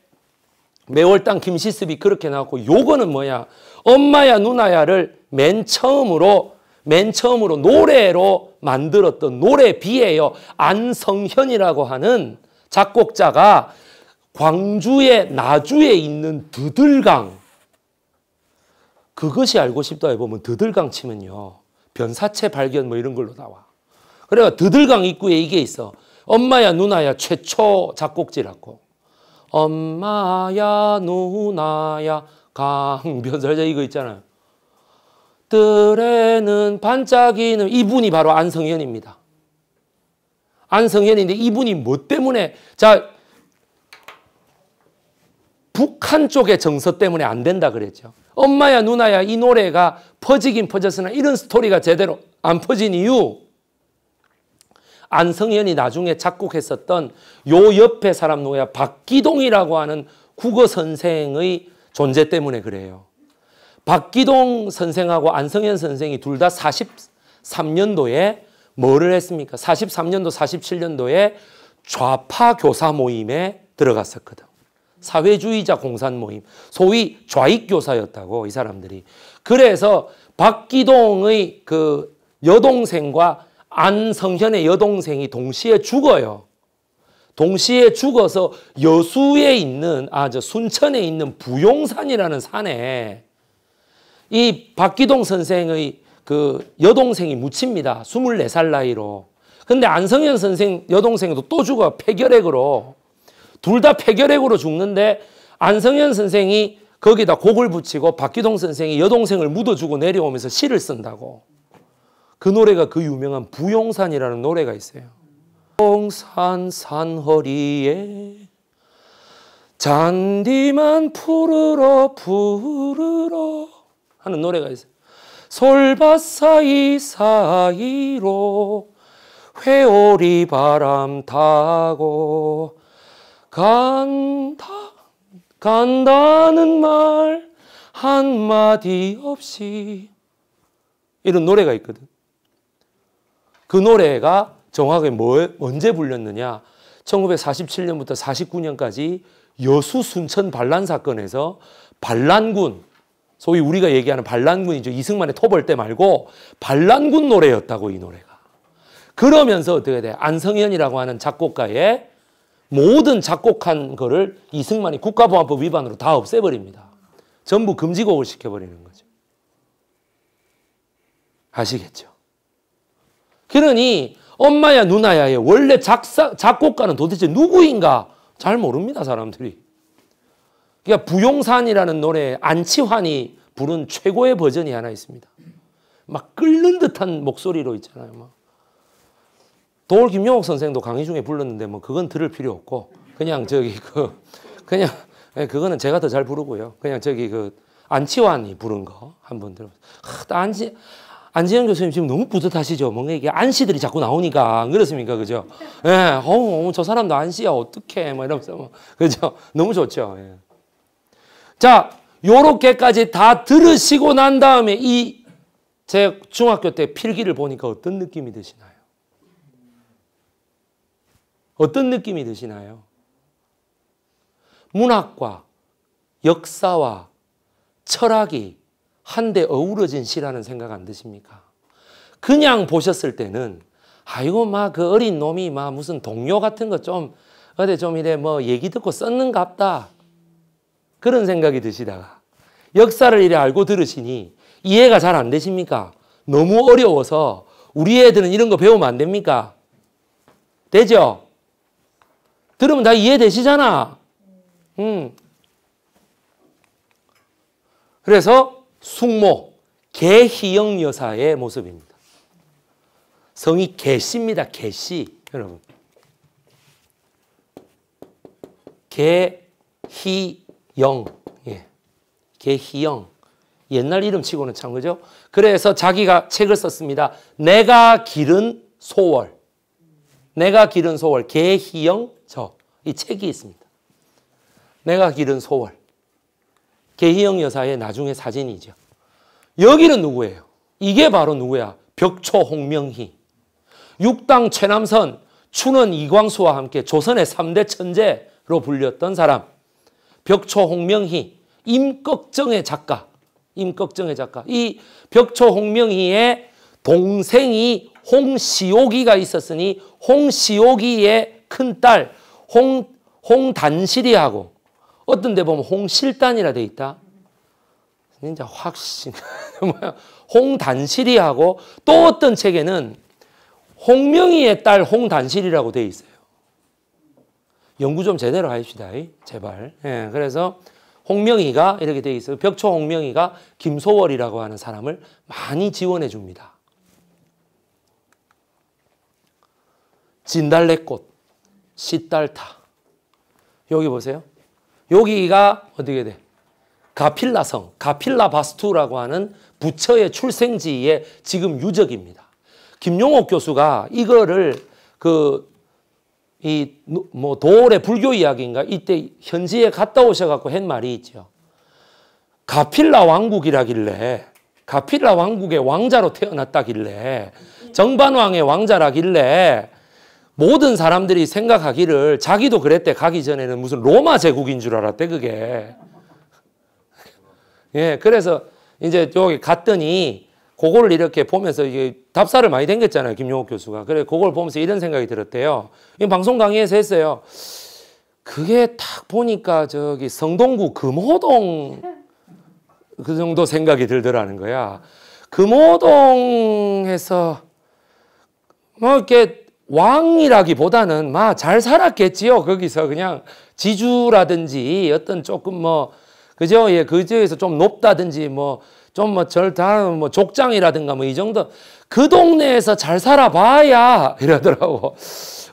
매월당 김시습이 그렇게 나왔고 요거는 뭐야 엄마야 누나야를 맨 처음으로 맨 처음으로 노래로 만들었던 노래비예요. 안성현이라고 하는 작곡자가 광주의 나주에 있는 드들강 그것이 알고 싶다 해보면 드들강 치면요. 변사체 발견 뭐 이런 걸로 나와. 그래가 드들강 입구에 이게 있어. 엄마야 누나야 최초 작곡지라고. 엄마야 누나야 강변설자 이거 있잖아요. 들에는 반짝이는 이분이 바로 안성현입니다. 안성현인데 이분이 뭐 때문에 자 북한 쪽의 정서 때문에 안 된다 그랬죠. 엄마야 누나야 이 노래가 퍼지긴 퍼졌으나 이런 스토리가 제대로 안 퍼진 이유 안성현이 나중에 작곡했었던 요 옆에 사람 누야 박기동이라고 하는 국어 선생의 존재 때문에 그래요. 박기동 선생하고 안성현 선생이 둘 다 43년도에 뭐를 했습니까? 43년도, 47년도에 좌파 교사 모임에 들어갔었거든. 사회주의자 공산 모임, 소위 좌익 교사였다고 이 사람들이. 그래서 박기동의 그 여동생과 안성현의 여동생이 동시에 죽어요. 동시에 죽어서 여수에 있는 아 저 순천에 있는 부용산이라는 산에 이 박기동 선생의 그 여동생이 묻힙니다. 24살 나이로. 근데 안성현 선생 여동생도 또 죽어 폐결핵으로. 둘 다 폐결핵으로 죽는데 안성현 선생이 거기다 곡을 붙이고 박기동 선생이 여동생을 묻어주고 내려오면서 시를 쓴다고. 그 노래가 그 유명한 부용산이라는 노래가 있어요. 부용산 산허리에 잔디만 푸르러 푸르러 하는 노래가 있어요. 솔밭 사이 사이로 회오리 바람 타고 간다 간다는 말 한마디 없이 이런 노래가 있거든. 그 노래가 정확하게 뭐, 언제 불렸느냐? 1947년부터 49년까지 여수 순천 반란 사건에서 반란군 소위 우리가 얘기하는 반란군이죠. 이승만의 토벌 때 말고 반란군 노래였다고 이 노래가. 그러면서 어떻게 돼? 안성현이라고 하는 작곡가의 모든 작곡한 거를 이승만이 국가보안법 위반으로 다 없애버립니다. 전부 금지곡을 시켜버리는 거죠. 아시겠죠? 그러니 엄마야 누나야의 원래 작사, 작곡가는 도대체 누구인가 잘 모릅니다 사람들이. 그러니까 부용산이라는 노래 안치환이 부른 최고의 버전이 하나 있습니다. 막 끓는 듯한 목소리로 있잖아요. 막. 도올 김용옥 선생도 강의 중에 불렀는데 뭐 그건 들을 필요 없고 그냥 저기 그 그냥 예, 그거는 제가 더 잘 부르고요. 그냥 저기 그 안치환이 부른 거 한 번 들어 안치 안지현 교수님 지금 너무 뿌듯하시죠? 뭔가 이게 안씨들이 자꾸 나오니까 그렇습니까, 그죠? 예, 어어저 사람도 안씨야 어떡해? 막 뭐 이러면서 막, 뭐. 그죠? 너무 좋죠. 예. 자, 요렇게까지 다 들으시고 난 다음에 이 제 중학교 때 필기를 보니까 어떤 느낌이 드시나요? 어떤 느낌이 드시나요? 문학과 역사와 철학이 한데 어우러진 시라는 생각 안 드십니까? 그냥 보셨을 때는 아이고 막 그 어린 놈이 막 무슨 동료 같은 거 좀 어디 좀 이래 뭐 얘기 듣고 썼는갑다 그런 생각이 드시다가 역사를 이래 알고 들으시니 이해가 잘 안 되십니까? 너무 어려워서 우리 애들은 이런 거 배우면 안 됩니까? 되죠? 들으면 다 이해되시잖아. 음. 그래서 숙모, 개희영 여사의 모습입니다. 성이 개씨입니다. 개씨. 여러분. 개희 영, 예. 개희영. 옛날 이름 치고는 참 그죠? 그래서 자기가 책을 썼습니다. 내가 기른 소월. 내가 기른 소월. 개희영 저. 이 책이 있습니다. 내가 기른 소월. 개희영 여사의 나중에 사진이죠. 여기는 누구예요? 이게 바로 누구야? 벽초 홍명희. 육당 최남선, 추는 이광수와 함께 조선의 3대 천재로 불렸던 사람. 벽초 홍명희, 임꺽정의 작가, 임꺽정의 작가. 이 벽초 홍명희의 동생이 홍시오기가 있었으니 홍시오기의 큰 딸 홍, 홍단실이하고 어떤 데 보면 홍실단이라 돼 있다. 진짜 확신. [laughs] 홍단실이하고 또 어떤 책에는 홍명희의 딸 홍단실이라고 돼 있어요. 연구 좀 제대로 하십시다. 제발. 예, 그래서 홍명희가 이렇게 되 있어요. 벽초 홍명희가 김소월이라고 하는 사람을 많이 지원해 줍니다. 진달래꽃, 시달타. 여기 보세요. 여기가 어떻게 돼? 가필라성, 가필라바스투라고 하는 부처의 출생지의 지금 유적입니다. 김용옥 교수가 이거를 그 이뭐 도올의 불교 이야기인가 이때 현지에 갔다 오셔갖고 한 말이 있죠. 가필라 왕국이라길래 가필라 왕국의 왕자로 태어났다길래 정반왕의 왕자라길래 모든 사람들이 생각하기를 자기도 그랬대 가기 전에는 무슨 로마 제국인 줄 알았대 그게 예 그래서 이제 여기 갔더니 그걸 이렇게 보면서 이게 답사를 많이 댕겼잖아요. 김용옥 교수가. 그래, 그걸 보면서 이런 생각이 들었대요. 방송 강의에서 했어요. 그게 딱 보니까 저기 성동구 금호동 그 정도 생각이 들더라는 거야. 금호동에서 뭐 이렇게 왕이라기보다는 막 잘 살았겠지요. 거기서 그냥 지주라든지 어떤 조금 뭐 그죠? 예, 그지에서좀 높다든지 뭐 좀뭐절 다른 뭐 족장이라든가 뭐 이 정도 그 동네에서 잘 살아봐야 [laughs] 이러더라고.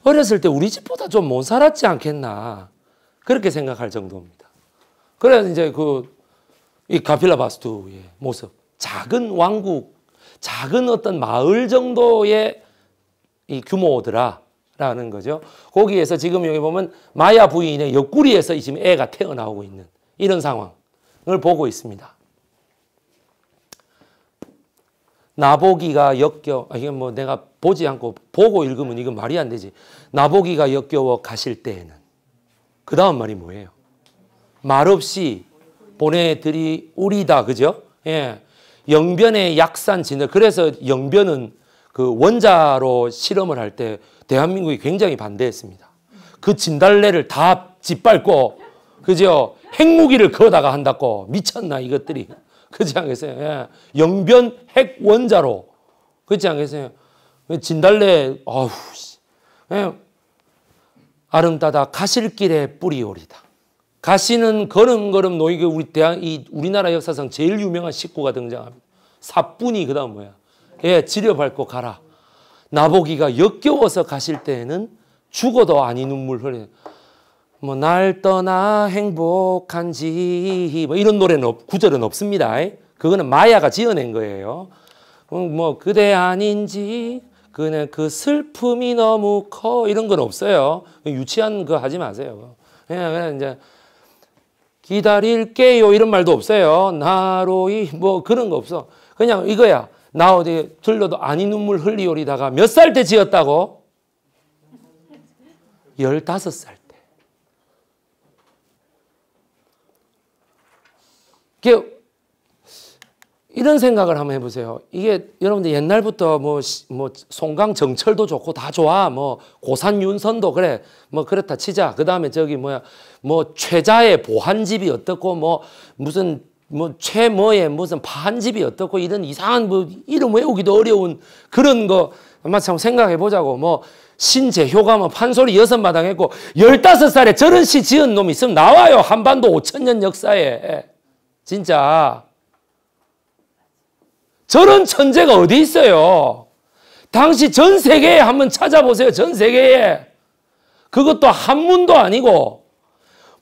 어렸을 때 우리 집보다 좀 못 살았지 않겠나 그렇게 생각할 정도입니다. 그래서 이제 그이 가필라 바스투의 모습, 작은 왕국, 작은 어떤 마을 정도의 이 규모더라. 라는 거죠. 거기에서 지금 여기 보면 마야 부인의 옆구리에서 지금 애가 태어나오고 있는 이런 상황을 보고 있습니다. 나보기가 역겨 아, 이건 뭐 내가 보지 않고 보고 읽으면 이건 말이 안 되지. 나보기가 역겨워 가실 때에는 그 다음 말이 뭐예요? 말없이 보내드리 우리다 그죠? 예. 영변의 약산 진을 그래서 영변은 그 원자로 실험을 할 때 대한민국이 굉장히 반대했습니다. 그 진달래를 다 짓밟고 그죠? 핵무기를 그다가 한다고 미쳤나 이것들이. 그렇지 않겠어요? 예. 영변 핵원자로. 그렇지 않겠어요? 그 진달래, 어우, 예. 아름다다 가실길에 뿌리오리다. 가시는 걸음걸음 노이게 그 우리 대한 이 우리나라 역사상 제일 유명한 식구가 등장합니다. 사뿐이 그다음 뭐야? 예, 지려 밟고 가라. 나보기가 역겨워서 가실 때에는 죽어도 아니 눈물 흘리. 뭐날 떠나 행복한지 뭐 이런 노래는 없, 구절은 없습니다. 그거는 마야가 지어낸 거예요. 음, 뭐 그대 아닌지 그냥 그 슬픔이 너무 커 이런 건 없어요. 유치한 거 하지 마세요. 그냥, 그냥 이제 기다릴게요 이런 말도 없어요. 나로이 뭐 그런 거 없어. 그냥 이거야. 나 어디 들러도 아니 눈물 흘리오리다가 몇 살 때 지었다고? 열다섯 살 이게 이런 생각을 한번 해보세요. 이게 여러분들 옛날부터 뭐, 뭐, 송강 정철도 좋고 다 좋아. 뭐, 고산 윤선도 그래. 뭐, 그렇다 치자. 그 다음에 저기 뭐야. 뭐, 최자의 보한집이 어떻고 뭐, 무슨 뭐, 최모의 무슨 파한집이 어떻고 이런 이상한 뭐, 이름 외우기도 어려운 그런 거 아마 참 생각해보자고. 뭐, 신재효가 뭐 판소리 여섯 마당 했고 열다섯 살에 저런 시 지은 놈이 있으면 나와요. 한반도 오천 년 역사에. 진짜 저런 천재가 어디 있어요? 당시 전 세계에 한번 찾아보세요. 전 세계에. 그것도 한문도 아니고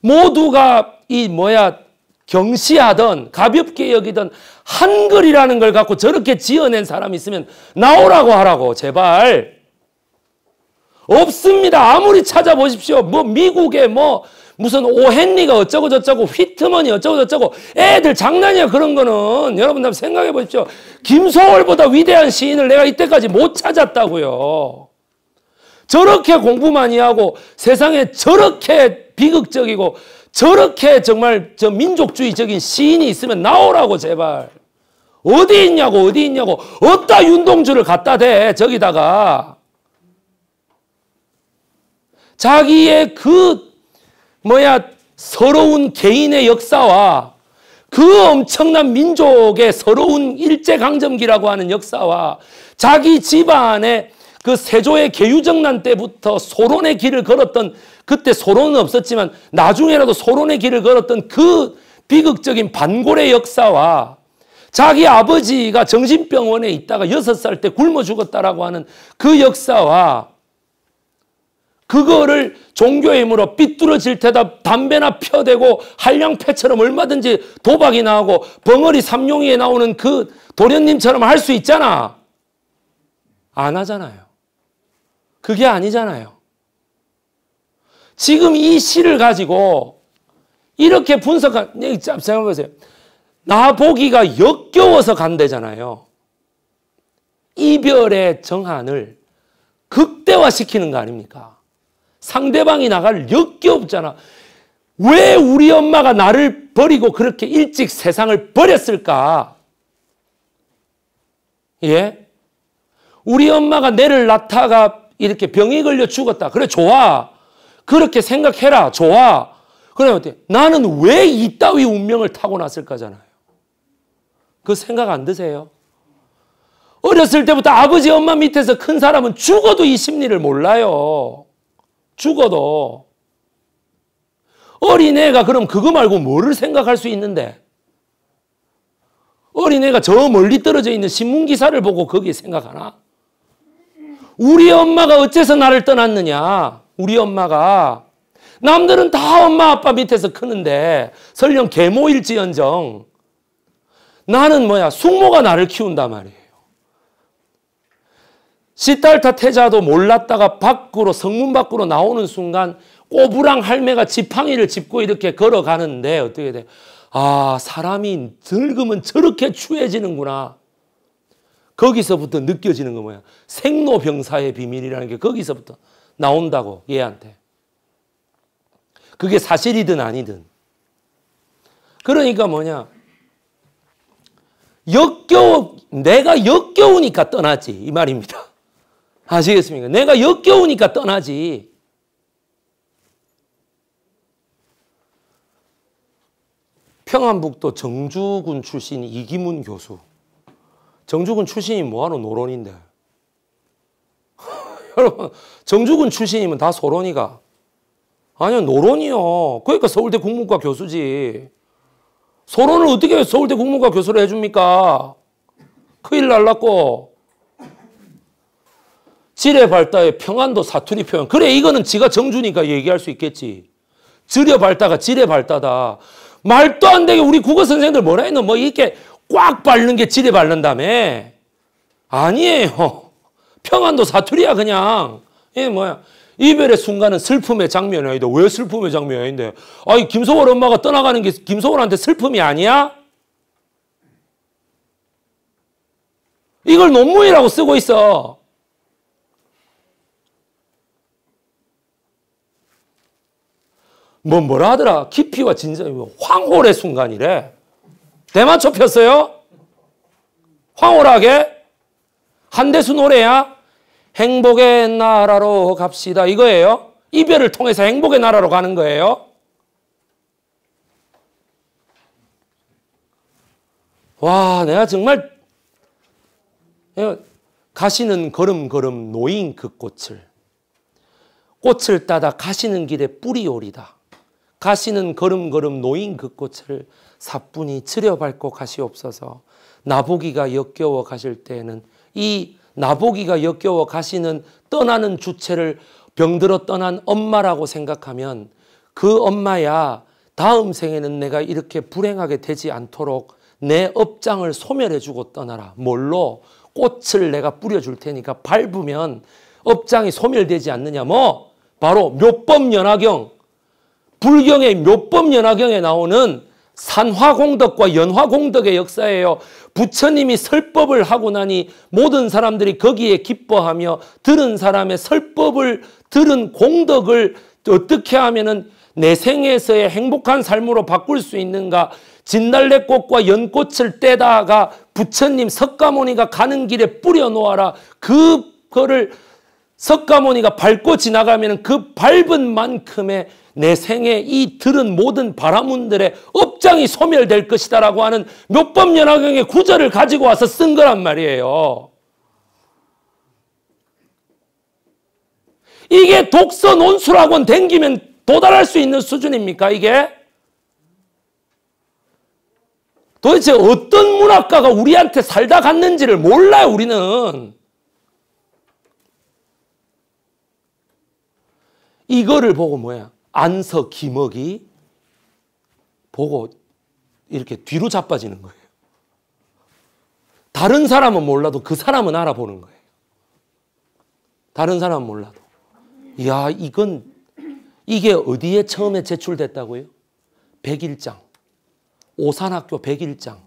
모두가 이 뭐야 경시하던 가볍게 여기던 한글이라는 걸 갖고 저렇게 지어낸 사람이 있으면 나오라고 하라고 제발 없습니다. 아무리 찾아보십시오. 뭐 미국에 뭐 무슨 오헨리가 어쩌고 저쩌고 휘트먼이 어쩌고 저쩌고 애들 장난이야 그런 거는 여러분 한번 생각해 보십시오. 김소월보다 위대한 시인을 내가 이때까지 못 찾았다고요. 저렇게 공부 많이 하고 세상에 저렇게 비극적이고 저렇게 정말 저 민족주의적인 시인이 있으면 나오라고 제발. 어디 있냐고 어디 있냐고 어디다 윤동주를 갖다 대 저기다가 자기의 그 뭐야 서러운 개인의 역사와 그 엄청난 민족의 서러운 일제강점기라고 하는 역사와 자기 집안의 그 세조의 개유정난 때부터 소론의 길을 걸었던 그때 소론은 없었지만 나중에라도 소론의 길을 걸었던 그 비극적인 반골의 역사와 자기 아버지가 정신병원에 있다가 여섯 살 때 굶어 죽었다라고 하는 그 역사와 그거를 종교의 힘으로 삐뚤어질 테다 담배나 펴대고 한량패처럼 얼마든지 도박이나 오고 벙어리 삼룡이에 나오는 그 도련님처럼 할 수 있잖아. 안 하잖아요. 그게 아니잖아요. 지금 이 시를 가지고 이렇게 분석한, 네, 생각해보세요. 나보기가 역겨워서 간대잖아요. 이별의 정한을 극대화시키는 거 아닙니까? 상대방이 나갈 역기 없잖아. 왜 우리 엄마가 나를 버리고 그렇게 일찍 세상을 버렸을까? 예? 우리 엄마가 내를 낳다가 이렇게 병이 걸려 죽었다. 그래, 좋아. 그렇게 생각해라. 좋아. 그러면 어때? 나는 왜 이따위 운명을 타고났을까잖아요. 그 생각 안 드세요? 어렸을 때부터 아버지 엄마 밑에서 큰 사람은 죽어도 이 심리를 몰라요. 죽어도 어린애가 그럼 그거 말고 뭐를 생각할 수 있는데? 어린애가 저 멀리 떨어져 있는 신문기사를 보고 거기에 생각하나? 우리 엄마가 어째서 나를 떠났느냐? 우리 엄마가. 남들은 다 엄마 아빠 밑에서 크는데 설령 계모일지언정 나는 뭐야 숙모가 나를 키운단 말이에요. 시달타 태자도 몰랐다가 밖으로 성문 밖으로 나오는 순간 꼬부랑 할매가 지팡이를 짚고 이렇게 걸어가는데 어떻게 돼? 아 사람이 늙으면 저렇게 추해지는구나. 거기서부터 느껴지는 거 뭐야? 생로병사의 비밀이라는 게 거기서부터 나온다고 얘한테. 그게 사실이든 아니든. 그러니까 뭐냐? 역겨 내가 역겨우니까 떠났지 이 말입니다. 아시겠습니까? 내가 역겨우니까 떠나지. 평안북도 정주군 출신 이기문 교수. 정주군 출신이 뭐하러 노론인데. [laughs] 여러분, 정주군 출신이면 다 소론이가. 아니요, 노론이요. 그러니까 서울대 국문과 교수지. 소론을 어떻게 서울대 국문과 교수를 해줍니까? 큰일 날랐고. 지뢰 발다에 평안도 사투리 표현. 그래, 이거는 지가 정주니까 얘기할 수 있겠지. 지뢰 발다가 지뢰 발다다. 말도 안 되게 우리 국어 선생님들 뭐라 했노? 뭐 이렇게 꽉 밟는 게 지뢰 밟는다며? 아니에요. 평안도 사투리야, 그냥. 이 예, 뭐야. 이별의 순간은 슬픔의 장면이 아니다. 왜 슬픔의 장면이 아닌데? 아니, 김소월 엄마가 떠나가는 게 김소월한테 슬픔이 아니야? 이걸 논문이라고 쓰고 있어. 뭐 뭐라 하더라 깊이와 진정 황홀의 순간이래 대마초 폈어요 황홀하게 한대수 노래야 행복의 나라로 갑시다 이거예요 이별을 통해서 행복의 나라로 가는 거예요 와 내가 정말 가시는 걸음걸음 노인 그 꽃을 꽃을 따다 가시는 길에 뿌리 오리다. 가시는 걸음걸음 노인 그 꽃을 사뿐히 치려 밟고 가시옵소서 나보기가 역겨워 가실 때에는 이 나보기가 역겨워 가시는 떠나는 주체를 병들어 떠난 엄마라고 생각하면 그 엄마야 다음 생에는 내가 이렇게 불행하게 되지 않도록 내 업장을 소멸해주고 떠나라. 뭘로? 꽃을 내가 뿌려줄 테니까 밟으면 업장이 소멸되지 않느냐. 뭐? 바로 묘법 연화경 불경의 묘법 연화경에 나오는 산화공덕과 연화공덕의 역사예요. 부처님이 설법을 하고 나니 모든 사람들이 거기에 기뻐하며 들은 사람의 설법을 들은 공덕을 어떻게 하면은 내 생에서의 행복한 삶으로 바꿀 수 있는가 진달래꽃과 연꽃을 떼다가 부처님 석가모니가 가는 길에 뿌려놓아라 그거를 석가모니가 밟고 지나가면 그 밟은 만큼의 내 생에 이 들은 모든 바라문들의 업장이 소멸될 것이다라고 하는 몇법연화경의 구절을 가지고 와서 쓴 거란 말이에요. 이게 독서 논술학원 댕기면 도달할 수 있는 수준입니까 이게? 도대체 어떤 문학가가 우리한테 살다 갔는지를 몰라요 우리는. 이거를 보고 뭐야? 안서 기먹이 보고 이렇게 뒤로 자빠지는 거예요. 다른 사람은 몰라도 그 사람은 알아보는 거예요. 다른 사람은 몰라도. 이야, 이건, 이게 어디에 처음에 제출됐다고요? 백일장. 오산학교 백일장.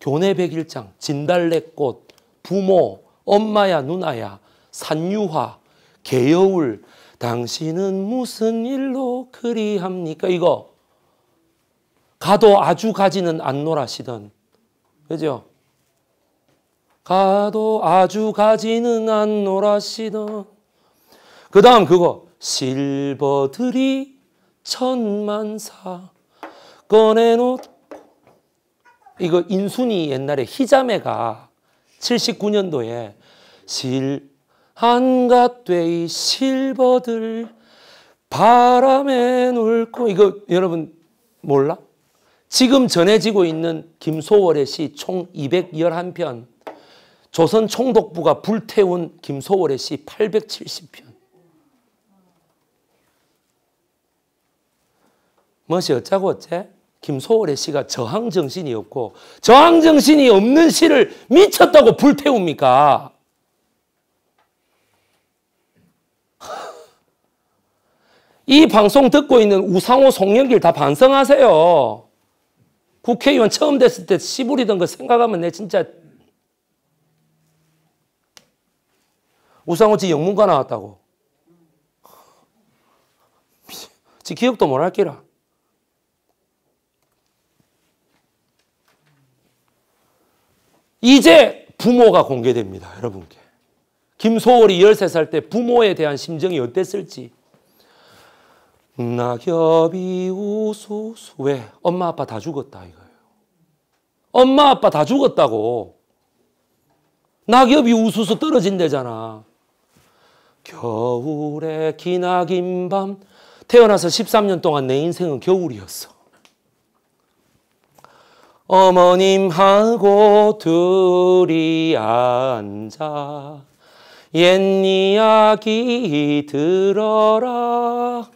교내 백일장. 진달래꽃. 부모. 엄마야, 누나야. 산유화. 개여울. 당신은 무슨 일로 그리합니까? 이거 가도 아주 가지는 안 놀아시던 그죠? 가도 아주 가지는 안 놀아시던 그 다음 그거 실버들이 천만사 꺼내놓 이거 인순이 옛날에 희자매가 79년도에 실 한갓되이 실버들 바람에 놀고 이거 여러분 몰라? 지금 전해지고 있는 김소월의 시 총 211편 조선 총독부가 불태운 김소월의 시 870편 무엇 어쩌고 어째? 김소월의 시가 저항정신이 없고 저항정신이 없는 시를 미쳤다고 불태웁니까? 이 방송 듣고 있는 우상호 송영길 다 반성하세요. 국회의원 처음 됐을 때 시부리던 거 생각하면 내 진짜 우상호 지 영문과 나왔다고. 지 기억도 못 할기라. 이제 부모가 공개됩니다. 여러분께. 김소월이 13살 때 부모에 대한 심정이 어땠을지 낙엽이 우수수. 왜? 엄마 아빠 다 죽었다 이거예요. 엄마 아빠 다 죽었다고. 낙엽이 우수수 떨어진대잖아. 겨울에 기나긴 밤 태어나서 13년 동안 내 인생은 겨울이었어. 어머님하고 둘이 앉아 옛 이야기 들어라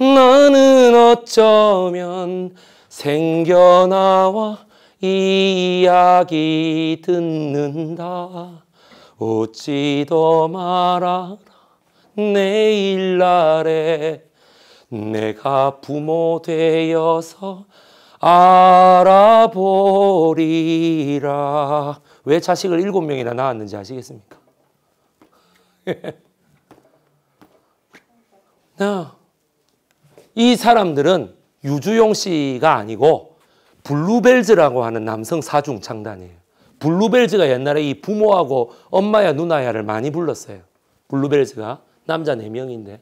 나는 어쩌면 생겨나와 이 이야기 듣는다. 웃지도 말아라 내일 날에 내가 부모 되어서 알아보리라. 왜 자식을 일곱 명이나 낳았는지 아시겠습니까? [laughs] 나이 사람들은 유주용 씨가 아니고 블루벨즈라고 하는 남성 사중 창단이에요. 블루벨즈가 옛날에 이 부모하고 엄마야 누나야를 많이 불렀어요. 블루벨즈가 남자 4명인데.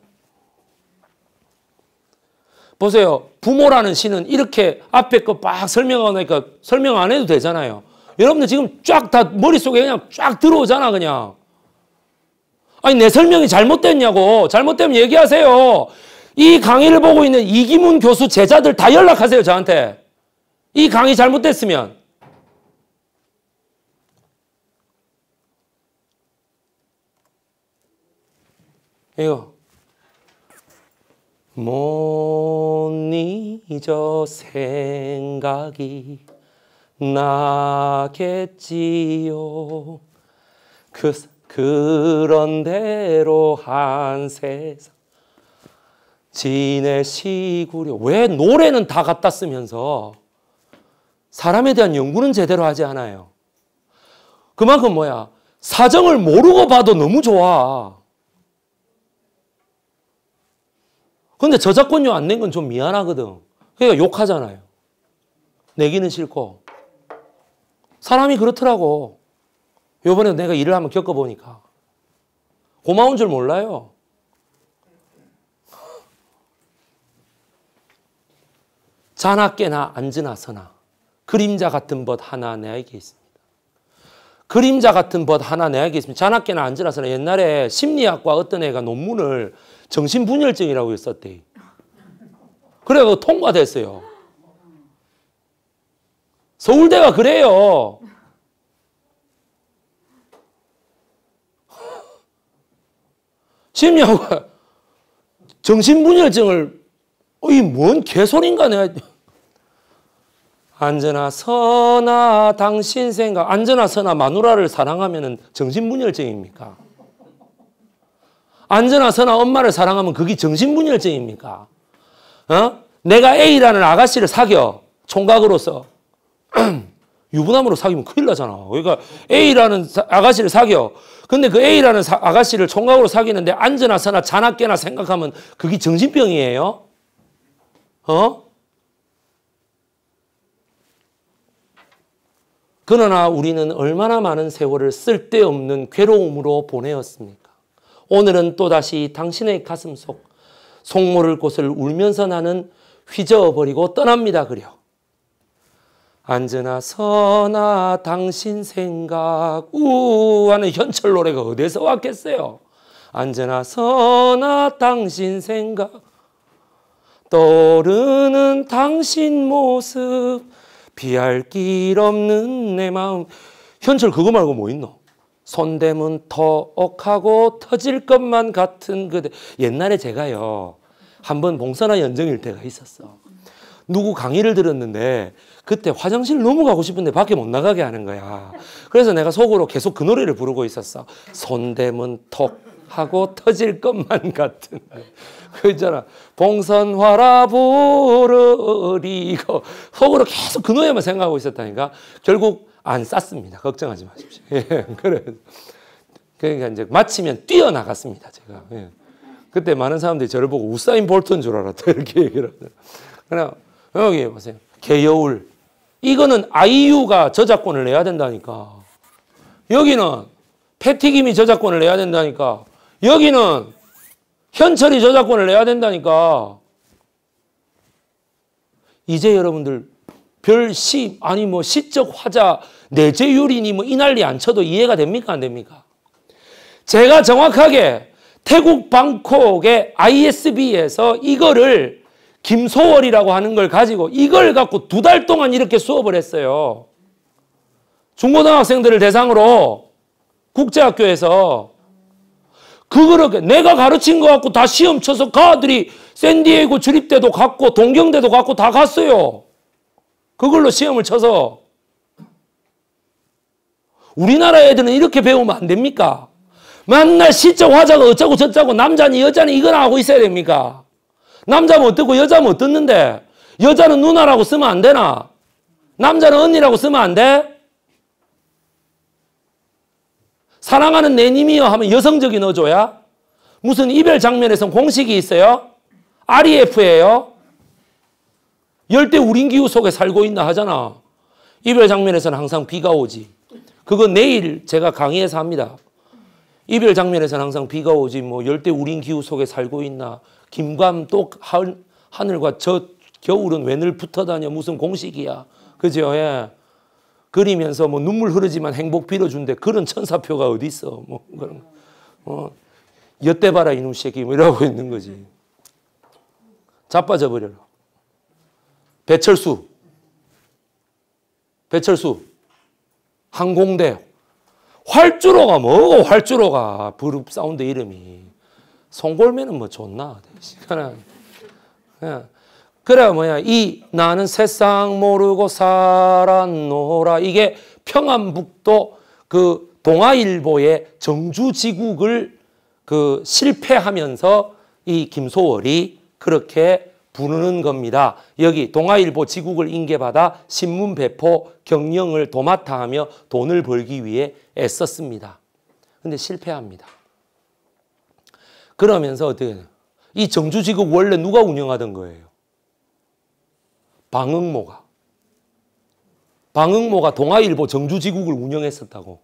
보세요. 부모라는 시는 이렇게 앞에 거빡 설명하니까 설명 안 해도 되잖아요. 여러분들 지금 쫙 다 머릿속에 그냥 쫙 들어오잖아, 그냥. 아니, 내 설명이 잘못됐냐고. 잘못되면 얘기하세요. 이 강의를 보고 있는 이기문 교수 제자들 다 연락하세요, 저한테. 이 강의 잘못됐으면. 이거. 못 잊어 생각이 나겠지요. 그, 그런대로 한 세상. 지인의 시구려. 왜 노래는 다 갖다 쓰면서 사람에 대한 연구는 제대로 하지 않아요. 그만큼 뭐야? 사정을 모르고 봐도 너무 좋아. 근데 저작권료 안 낸 건 좀 미안하거든. 그러니까 욕하잖아요. 내기는 싫고. 사람이 그렇더라고. 요번에 내가 일을 한번 겪어보니까. 고마운 줄 몰라요. 자나 깨나 앉으나 서나 그림자 같은 벗 하나 내게 있습니다. 그림자 같은 벗 하나 내게 있습니다. 자나 깨나 앉으나 서나 옛날에 심리학과 어떤 애가 논문을 정신분열증이라고 했었대. 그래서 통과됐어요. 서울대가 그래요. 심리학과 정신분열증을 어, 이뭔 개소리인가 내가. 안전아 선아 당신 생각 안전아 선아 마누라를 사랑하면 정신분열증입니까? 안전아 선아 엄마를 사랑하면 그게 정신분열증입니까? 어? 내가 A라는 아가씨를 사겨 총각으로서 [clears throat] 유부남으로 사귀면 큰일 나잖아. 그러니까 A라는 아가씨를 사겨. 근데 그 A라는 아가씨를 총각으로 사귀는데 안전아 선아 자나깨나 생각하면 그게 정신병이에요. 어? 그러나 우리는 얼마나 많은 세월을 쓸데없는 괴로움으로 보내었습니까? 오늘은 또다시 당신의 가슴 속 속모를 곳을 울면서 나는 휘저어버리고 떠납니다 그려. 앉으나 서나 당신 생각 우 하는 현철 노래가 어디서 왔겠어요? 앉으나 서나 당신 생각 떠오르는 당신 모습 피할 길 없는 내 마음 현철 그거 말고 뭐 있노? 손대면 터옥하고 터질 것만 같은 그대 옛날에 제가요 한 번 봉사나 연정일 때가 있었어 누구 강의를 들었는데 그때 화장실 너무 가고 싶은데 밖에 못 나가게 하는 거야 그래서 내가 속으로 계속 그 노래를 부르고 있었어 손대면 턱 하고 터질 것만 같은 그 있잖아 봉선화라 보러리고 속으로 계속 그 노래만 생각하고 있었다니까 결국 안 쌌습니다 걱정하지 마십시오 [laughs] 예, 그래 그러니까 이제 마치면 뛰어나갔습니다 제가 예. 그때 많은 사람들이 저를 보고 우사인 볼트줄 알았다 이렇게 얘기를 하더라 그냥 여기 보세요 개여울 이거는 아이유가 저작권을 내야 된다니까 여기는 패티김이 저작권을 내야 된다니까 여기는 현철이 저작권을 내야 된다니까. 이제 여러분들 별 시, 아니 뭐 시적 화자, 내재율이니 뭐이 난리 안 쳐도 이해가 됩니까? 안 됩니까? 제가 정확하게 태국 방콕의 ISB에서 이거를 김소월이라고 하는 걸 가지고 이걸 갖고 두 달 동안 이렇게 수업을 했어요. 중고등학생들을 대상으로 국제학교에서 그거를 내가 가르친 것같고다 시험 쳐서 가들이 샌디에이고 주립대도 갔고 동경대도 갔고 다 갔어요. 그걸로 시험을 쳐서 우리나라 애들은 이렇게 배우면 안 됩니까? 만날 시적 화자가 어쩌고 저쩌고 남자니 여자니 이거나 하고 있어야 됩니까? 남자면 어떻고 여자면 어떻는데 여자는 누나라고 쓰면 안 되나? 남자는 언니라고 쓰면 안 돼? 사랑하는 내님이여 하면 여성적인 어조야. 무슨 이별 장면에선 공식이 있어요. REF예요. 열대 우린 기후 속에 살고 있나 하잖아. 이별 장면에서는 항상 비가 오지. 그거 내일 제가 강의에서 합니다. 이별 장면에서는 항상 비가 오지. 뭐 열대 우린 기후 속에 살고 있나. 김감 똑 하늘과 저 겨울은 왜늘 붙어다녀 무슨 공식이야. 그죠? 예. 그리면서 뭐 눈물 흐르지만 행복 빌어준데 그런 천사표가 어디 있어. 뭐 그런 어, 엿대 봐라 이놈 새끼 뭐 이러고 있는 거지. 자빠져 버려라. 배철수. 배철수. 항공대. 활주로가 뭐고 활주로가 그룹 사운드 이름이. 송골매는 뭐 좋나. 그냥, 그냥 그래 뭐야 이 나는 세상 모르고 살았노라 이게 평안북도 그 동아일보의 정주지국을 그 실패하면서 이 김소월이 그렇게 부르는 겁니다. 여기 동아일보 지국을 인계받아 신문 배포 경영을 도맡아 하며 돈을 벌기 위해 애썼습니다. 근데 실패합니다. 그러면서 어떻게 이 정주지국 원래 누가 운영하던 거예요? 방응모가 방응모가 동아일보 정주지국을 운영했었다고.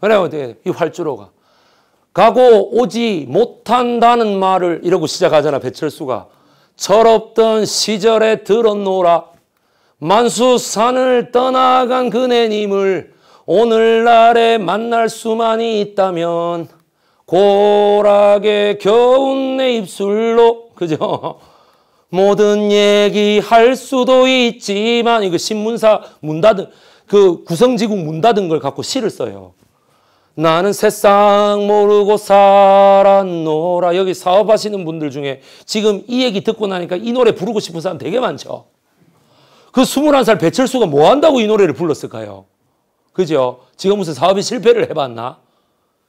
그래요. 이 활주로가. 가고 오지 못한다는 말을 이러고 시작하잖아 배철수가. 철없던 시절에 들었노라. 만수산을 떠나간 그네님을 오늘날에 만날 수만이 있다면 고락에 겨운 내 입술로 그죠? 모든 얘기할 수도 있지만 이거 신문사 문 닫은 그 구성지국 문 닫은 걸 갖고 시를 써요. 나는 세상 모르고 살았노라. 여기 사업하시는 분들 중에 지금 이 얘기 듣고 나니까 이 노래 부르고 싶은 사람 되게 많죠. 그 21살 배철수가 뭐 한다고 이 노래를 불렀을까요? 그죠? 지금 무슨 사업이 실패를 해봤나?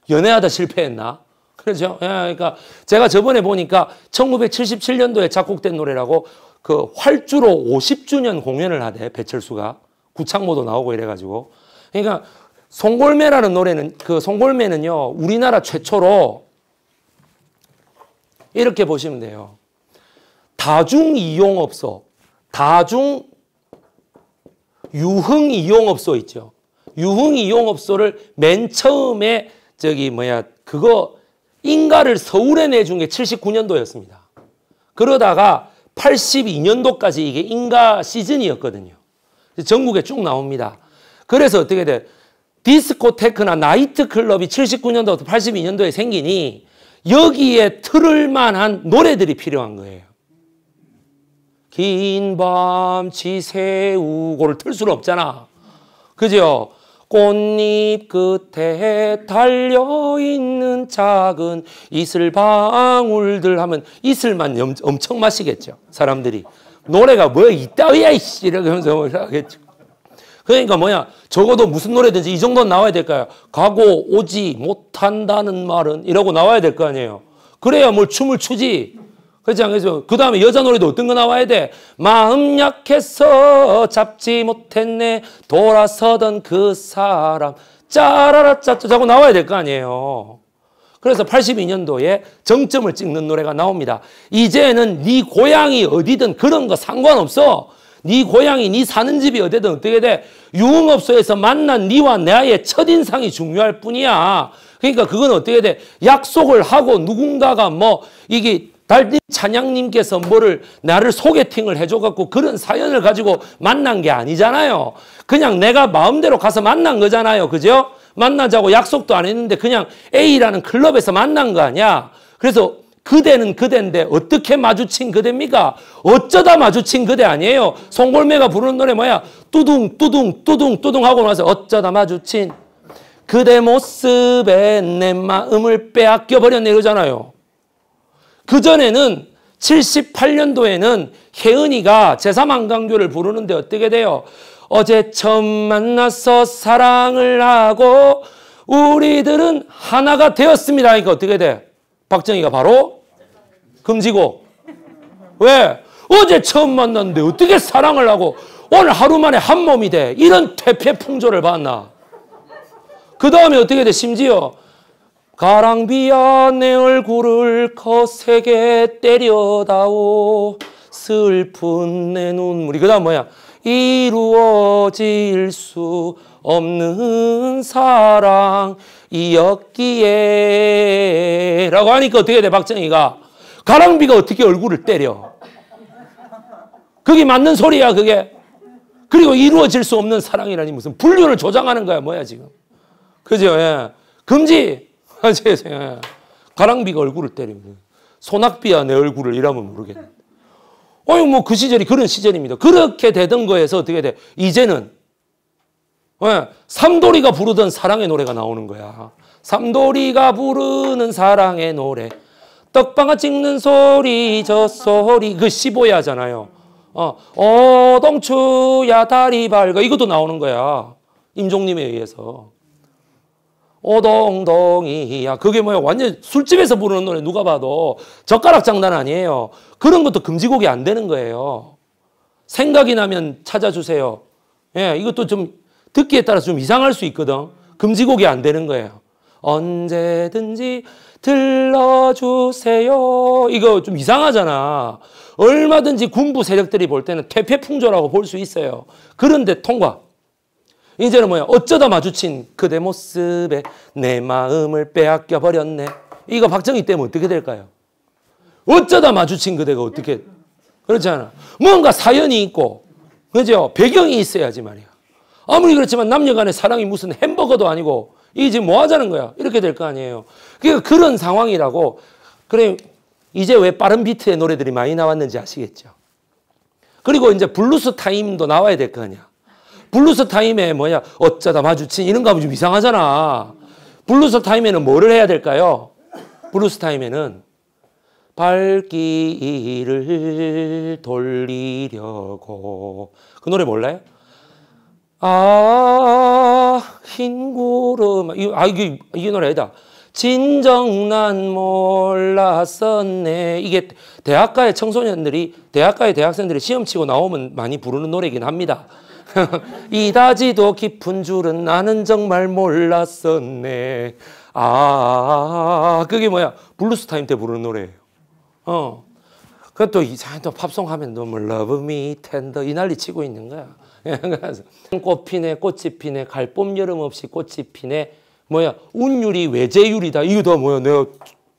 연애하다 실패했나? 그렇죠? 예, 그러니까 제가 저번에 보니까 1977년도에 작곡된 노래라고 그 활주로 50주년 공연을 하대 배철수가 구창모도 나오고 이래가지고 그러니까 송골매라는 노래는 그 송골매는요 우리나라 최초로 이렇게 보시면 돼요 다중 이용업소 다중 유흥 이용업소 있죠 유흥 이용업소를 맨 처음에 저기 뭐야 그거 인가를 서울에 내준 게 79년도였습니다. 그러다가 82년도까지 이게 인가 시즌이었거든요. 전국에 쭉 나옵니다. 그래서 어떻게 돼? 디스코테크나 나이트클럽이 79년도부터 82년도에 생기니 여기에 틀을 만한 노래들이 필요한 거예요. 긴밤 지새우고를 틀 수는 없잖아. 그죠? 꽃잎 끝에 달려있는 작은 이슬 방울들 하면 이슬만 엄청 마시겠죠. 사람들이. 노래가 뭐야 이따위야 이씨 이러면서 하겠죠. 그러니까 뭐야 적어도 무슨 노래든지 이 정도는 나와야 될까요? 가고 오지 못한다는 말은 이러고 나와야 될 거 아니에요. 그래야 뭘 춤을 추지. 그렇지 않겠죠? 그 다음에 여자 노래도 어떤 거 나와야 돼? 마음 약해서 잡지 못했네 돌아서던 그 사람 짜라라짜짜자고 나와야 될 거 아니에요. 그래서 82년도에 정점을 찍는 노래가 나옵니다. 이제는 네 고향이 어디든 그런 거 상관없어. 네 고향이 네 사는 집이 어디든 어떻게 돼? 유흥업소에서 만난 네와 나의 첫인상이 중요할 뿐이야. 그러니까 그건 어떻게 돼? 약속을 하고 누군가가 뭐 이게 달빛 찬양님께서 뭐를 나를 소개팅을 해줘갖고 그런 사연을 가지고 만난 게 아니잖아요. 그냥 내가 마음대로 가서 만난 거잖아요. 그죠? 만나자고 약속도 안 했는데 그냥 A라는 클럽에서 만난 거 아니야. 그래서 그대는 그대인데 어떻게 마주친 그대입니까? 어쩌다 마주친 그대 아니에요. 송골매가 부르는 노래 뭐야? 뚜둥 뚜둥 뚜둥 뚜둥 하고 나서 어쩌다 마주친 그대 모습에 내 마음을 빼앗겨 버렸네 그러잖아요 그전에는 78년도에는 혜은이가 제3한강교를 부르는데 어떻게 돼요? 어제 처음 만나서 사랑을 하고 우리들은 하나가 되었습니다. 그러니까 어떻게 돼? 박정희가 바로 금지고. 왜? 어제 처음 만났는데 어떻게 사랑을 하고 오늘 하루 만에 한 몸이 돼. 이런 퇴폐 풍조를 봤나. 그 다음에 어떻게 돼? 심지어 가랑비야 내 얼굴을 거세게 때려다오 슬픈 내 눈물이 그 다음 뭐야 이루어질 수 없는 사랑이었기에 라고 하니까 어떻게 돼 박정희가 가랑비가 어떻게 얼굴을 때려 그게 맞는 소리야 그게 그리고 이루어질 수 없는 사랑이라니 무슨 분류를 조장하는 거야 뭐야 지금 그죠 예. 금지 아, 가랑비가 얼굴을 때리면 소낙비야 내 얼굴을 이러면 모르겠는 어이 뭐그 시절이 그런 시절입니다. 그렇게 되던 거에서 어떻게 돼? 이제는 예, 삼돌이가 부르던 사랑의 노래가 나오는 거야. 삼돌이가 부르는 사랑의 노래. 떡방아 찍는 소리 저 소리 그 시보야잖아요. 어, 어동추야 다리 밝아 이것도 나오는 거야. 임종님에 의해서. 오동동이야. 그게 뭐야? 완전 술집에서 부르는 노래 누가 봐도 젓가락 장난 아니에요. 그런 것도 금지곡이 안 되는 거예요. 생각이 나면 찾아주세요. 예, 이것도 좀 듣기에 따라서 좀 이상할 수 있거든. 금지곡이 안 되는 거예요. 언제든지 들러주세요. 이거 좀 이상하잖아. 얼마든지 군부 세력들이 볼 때는 퇴폐 풍조라고 볼 수 있어요. 그런데 통과. 이제는 뭐야? 어쩌다 마주친 그대 모습에 내 마음을 빼앗겨 버렸네. 이거 박정희 때문에 어떻게 될까요? 어쩌다 마주친 그대가 어떻게 그렇잖아. 뭔가 사연이 있고 그죠? 배경이 있어야지 말이야. 아무리 그렇지만 남녀간의 사랑이 무슨 햄버거도 아니고 이제 뭐 하자는 거야? 이렇게 될 거 아니에요. 그러니까 그런 상황이라고. 그래 이제 왜 빠른 비트의 노래들이 많이 나왔는지 아시겠죠? 그리고 이제 블루스 타임도 나와야 될 거 아니야. 블루스 타임에 뭐냐 어쩌다 마주친 이런 거 하면 좀 이상하잖아. 블루스 타임에는 뭐를 해야 될까요? 블루스 타임에는 발길을 돌리려고 그 노래 몰라요? 아흰 구름 아 이게 이 노래다. 진정 난 몰랐었네. 이게 대학가의 청소년들이 대학가의 대학생들이 시험 치고 나오면 많이 부르는 노래긴 이 합니다. [laughs] 이다지도 깊은 줄은 나는 정말 몰랐었네. 아, 그게 뭐야? 블루스 타임 때 부르는 노래예요. 어. 그것도 이상또 팝송 하면 너무 love m 이 난리 치고 있는 거야. [laughs] 꽃 피네 꽃이 피네 갈 봄 여름 없이 꽃이 피네 뭐야 운율이 외제율이다 이거 다 뭐야 내가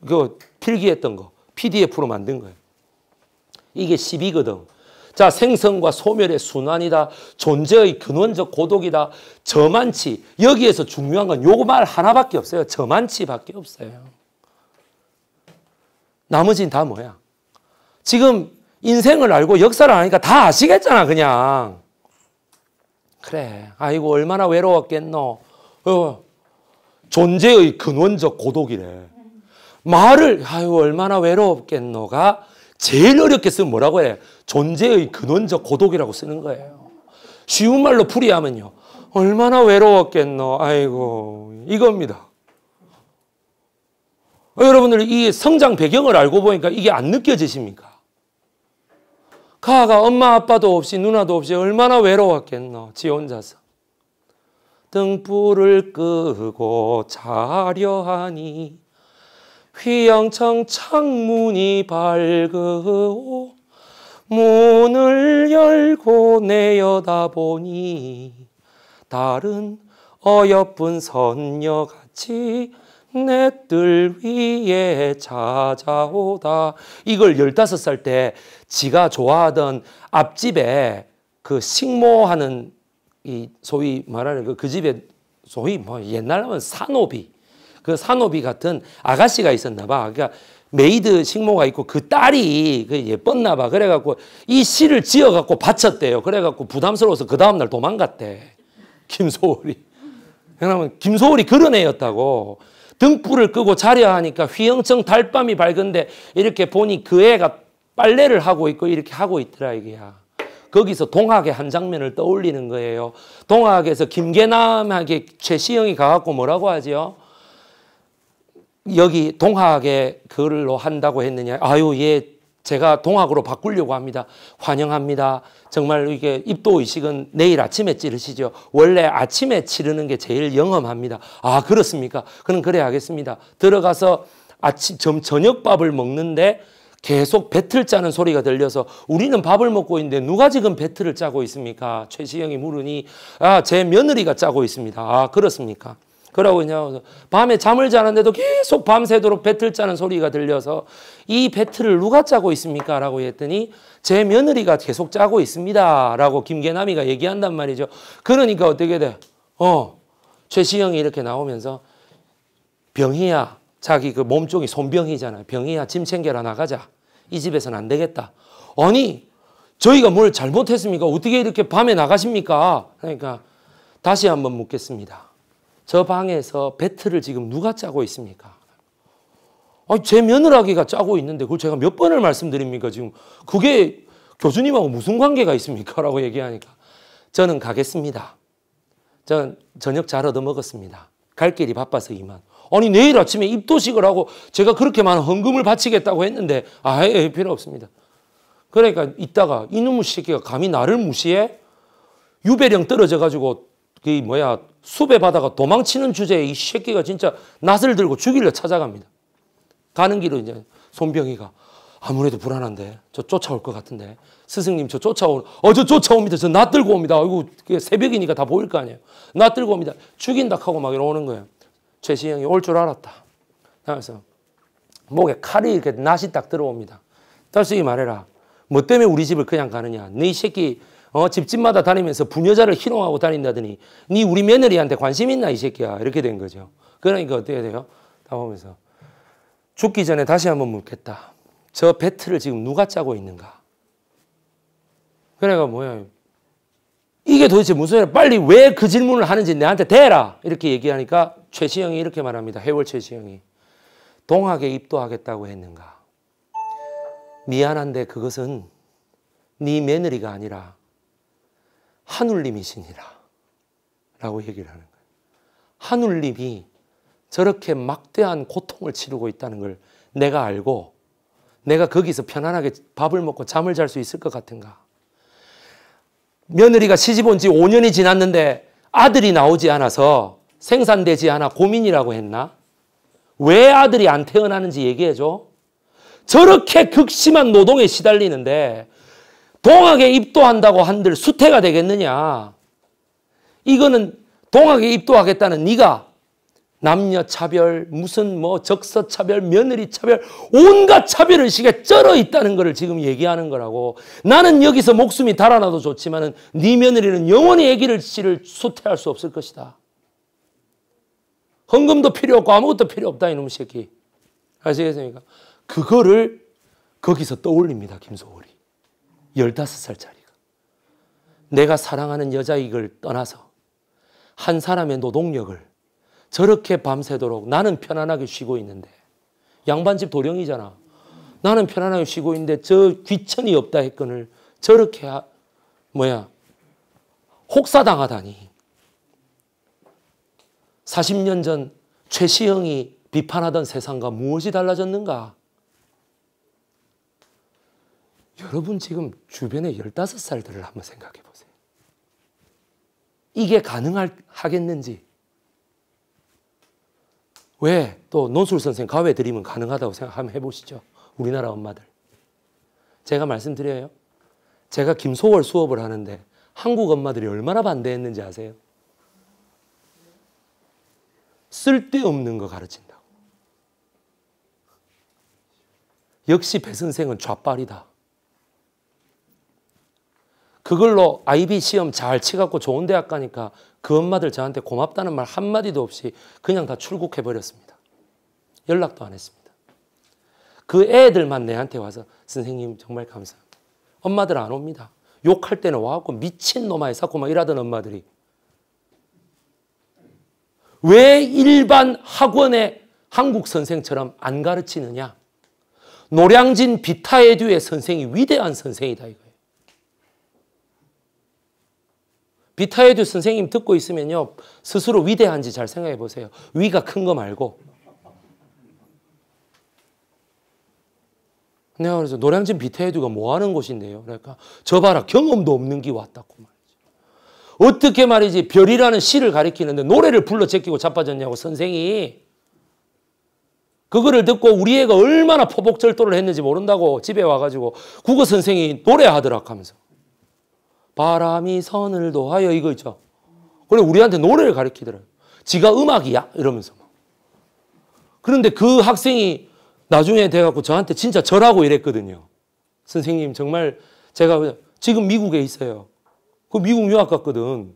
그 필기했던 거 PDF로 만든 거야 이게 10이거든 자, 생성과 소멸의 순환이다. 존재의 근원적 고독이다. 저만치. 여기에서 중요한 건 요 말 하나밖에 없어요. 저만치밖에 없어요. 나머진 다 뭐야? 지금 인생을 알고 역사를 아니까 다 아시겠잖아, 그냥. 그래. 아이고, 얼마나 외로웠겠노. 어, 존재의 근원적 고독이래. 말을, 아유, 얼마나 외로웠겠노가 제일 어렵게 쓰면 뭐라고 해? 존재의 근원적 고독이라고 쓰는 거예요. 쉬운 말로 풀이하면요. 얼마나 외로웠겠노. 아이고, 이겁니다. 여러분들 이 성장 배경을 알고 보니까 이게 안 느껴지십니까? 가가 엄마 아빠도 없이 누나도 없이 얼마나 외로웠겠노. 지 혼자서. 등불을 끄고 자려하니 휘영창 창문이 밝으오 문을 열고 내려다보니 다른 어여쁜 선녀같이 내뜰 위에 찾아오다 이걸 열다섯 살 때 지가 좋아하던 앞집에 그 식모하는 이 소위 말하는 그, 그 집에 소위 뭐 옛날 하면 산호비 그 산호비 같은 아가씨가 있었나 봐. 그러니까 메이드 식모가 있고 그 딸이 그 예뻤나 봐. 그래갖고 이 시를 지어갖고 바쳤대요. 그래갖고 부담스러워서 그 다음날 도망갔대. 김소월이. 왜냐면 김소월이 그런 애였다고. 등불을 끄고 자려 하니까 휘영청 달밤이 밝은데 이렇게 보니 그 애가 빨래를 하고 있고 이렇게 하고 있더라 이게야. 거기서 동학의 한 장면을 떠올리는 거예요. 동학에서 김계남에게 최시영이 가갖고 뭐라고 하지요? 여기 동학에 글로 한다고 했느냐. 아유, 예, 제가 동학으로 바꾸려고 합니다. 환영합니다. 정말 이게 입도 의식은 내일 아침에 찌르시죠. 원래 아침에 치르는 게 제일 영험합니다. 아, 그렇습니까? 그럼 그래 하겠습니다. 들어가서 아침, 점, 저녁밥을 먹는데 계속 배틀 짜는 소리가 들려서 우리는 밥을 먹고 있는데 누가 지금 배틀을 짜고 있습니까? 최시영이 물으니 아, 제 며느리가 짜고 있습니다. 아, 그렇습니까? 그러고 있냐 밤에 잠을 자는데도 계속 밤새도록 배틀 짜는 소리가 들려서 이 배틀을 누가 짜고 있습니까? 라고 했더니 제 며느리가 계속 짜고 있습니다. 라고 김계남이가 얘기한단 말이죠. 그러니까 어떻게 돼? 어, 최시영이 이렇게 나오면서 병희야, 자기 그 몸종이 손병이잖아. 병희야, 짐 챙겨라 나가자. 이 집에서는 안 되겠다. 아니, 저희가 뭘 잘못했습니까? 어떻게 이렇게 밤에 나가십니까? 그러니까 다시 한번 묻겠습니다. 저 방에서 배틀을 지금 누가 짜고 있습니까? 아니, 제 며느라기가 짜고 있는데 그걸 제가 몇 번을 말씀드립니까? 지금 그게 교수님하고 무슨 관계가 있습니까? 라고 얘기하니까 저는 가겠습니다. 전 저녁 잘 얻어먹었습니다. 갈 길이 바빠서 이만. 아니 내일 아침에 입도식을 하고 제가 그렇게 많은 헌금을 바치겠다고 했는데 아예 필요 없습니다. 그러니까 이따가 이놈의 새끼가 감히 나를 무시해? 유배령 떨어져 가지고 그 뭐야 수배 받아가 도망치는 주제에 이 새끼가 진짜 낫을 들고 죽이려 찾아갑니다. 가는 길로 이제 손병이가 아무래도 불안한데 저 쫓아올 것 같은데 스승님 저 쫓아온 어저 쫓아옵니다 저 낫 들고 옵니다 아이고 새벽이니까 다 보일 거 아니에요 낫 들고 옵니다 죽인다 하고 막 이러는 거예요 최시영이 올 줄 알았다 그래서 목에 칼이 이렇게 낫이 딱 들어옵니다. 딸수이 말해라. 뭐 때문에 우리 집을 그냥 가느냐. 네 새끼 어, 집집마다 다니면서 부녀자를 희롱하고 다닌다더니 니 우리 며느리한테 관심 있나 이 새끼야 이렇게 된 거죠. 그러니까 어떻게 돼요? 다 보면서 죽기 전에 다시 한번 묻겠다. 저 배틀을 지금 누가 짜고 있는가? 그래가 뭐야? 이게 도대체 무슨 일이야? 빨리 왜 그 질문을 하는지 내한테 대라 이렇게 얘기하니까 최시영이 이렇게 말합니다. 해월 최시영이 동학에 입도하겠다고 했는가? 미안한데 그것은 네 며느리가 아니라 한울님이시니라 라고 얘기를 하는 거예요. 한울림이 저렇게 막대한 고통을 치르고 있다는 걸 내가 알고 내가 거기서 편안하게 밥을 먹고 잠을 잘 수 있을 것 같은가? 며느리가 시집 온 지 5년이 지났는데 아들이 나오지 않아서 생산되지 않아 고민이라고 했나? 왜 아들이 안 태어나는지 얘기해줘? 저렇게 극심한 노동에 시달리는데 동학에 입도한다고 한들 수태가 되겠느냐. 이거는 동학에 입도하겠다는 네가 남녀 차별, 무슨 뭐 적서 차별, 며느리 차별, 온갖 차별 의식에 쩔어 있다는 것을 지금 얘기하는 거라고. 나는 여기서 목숨이 달아나도 좋지만은 네 며느리는 영원히 아기를 씨를 수태할수 없을 것이다. 헌금도 필요 없고 아무것도 필요 없다 이놈 새끼. 아시겠습니까? 그거를 거기서 떠올립니다 김소월. 15살짜리가 내가 사랑하는 여자이걸 떠나서 한 사람의 노동력을 저렇게 밤새도록 나는 편안하게 쉬고 있는데 양반집 도령이잖아. 나는 편안하게 쉬고 있는데 저 귀천이 없다 했건을 저렇게 하, 뭐야 혹사당하다니 40년 전 최시영이 비판하던 세상과 무엇이 달라졌는가? 여러분 지금 주변에 15살들을 한번 생각해 보세요. 이게 가능하겠는지. 왜 또 논술 선생 가외 드리면 가능하다고 생각 한번 해보시죠. 우리나라 엄마들. 제가 말씀드려요. 제가 김소월 수업을 하는데 한국 엄마들이 얼마나 반대했는지 아세요? 쓸데없는 거 가르친다고. 역시 배 선생은 좌빨이다. 그걸로 IB 시험 잘 치갖고 좋은 대학 가니까 그 엄마들 저한테 고맙다는 말 한마디도 없이 그냥 다 출국해버렸습니다. 연락도 안 했습니다. 그 애들만 내한테 와서 선생님 정말 감사합니다. 엄마들 안 옵니다. 욕할 때는 와갖고 미친놈아에 사고 막 일하던 엄마들이 왜 일반 학원에 한국 선생처럼 안 가르치느냐? 노량진 비타에듀의 선생이 위대한 선생이다 이거예요. 비타이드 선생님 듣고 있으면요. 스스로 위대한지 잘 생각해 보세요. 위가 큰 거 말고. 내가 그래서 노량진 비타이드가 뭐 하는 곳인데요. 그러니까 저 봐라 경험도 없는 게 왔다고 말이죠. 어떻게 말이지 별이라는 시를 가리키는데 노래를 불러 제끼고 자빠졌냐고 선생이. 그거를 듣고 우리 애가 얼마나 포복절도를 했는지 모른다고 집에 와가지고 국어 선생이 노래하더라 하면서. 바람이 선을 도하여 이거 있죠. 원래 우리한테 노래를 가르치더라고요. 지가 음악이야? 이러면서. 그런데 그 학생이 나중에 돼갖고 저한테 진짜 절하고 이랬거든요. 선생님, 정말 제가 지금 미국에 있어요. 그 미국 유학 갔거든.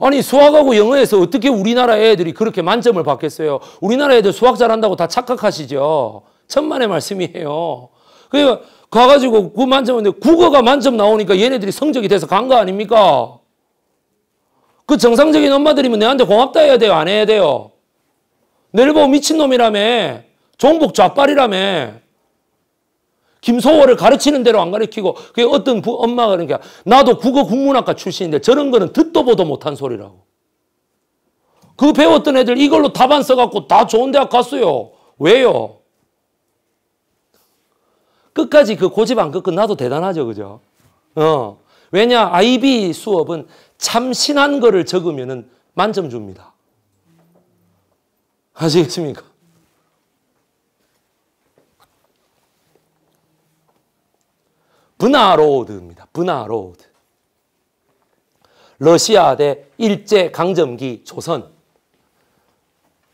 아니, 수학하고 영어에서 어떻게 우리나라 애들이 그렇게 만점을 받겠어요? 우리나라 애들 수학 잘한다고 다 착각하시죠? 천만의 말씀이에요. 그러니까 가가지고 9만점인데 국어가 만점 나오니까 얘네들이 성적이 돼서 간 거 아닙니까? 그 정상적인 엄마들이면 내한테 고맙다 해야 돼요? 안 해야 돼요? 내일 보고 미친놈이라며 종북 좌빨이라며 김소월을 가르치는 대로 안 가르치고 그게 어떤 부, 엄마가 그러니까 나도 국어 국문학과 출신인데 저런 거는 듣도 보도 못한 소리라고 그 배웠던 애들 이걸로 답 안 써갖고 다 좋은 대학 갔어요 왜요? 끝까지 그 고집 안 끊고 나도 대단하죠. 그죠? 어. 왜냐, IB 수업은 참신한 거를 적으면 만점 줍니다. 아시겠습니까? 분화로드입니다. 분화로드. 러시아 대 일제 강점기 조선.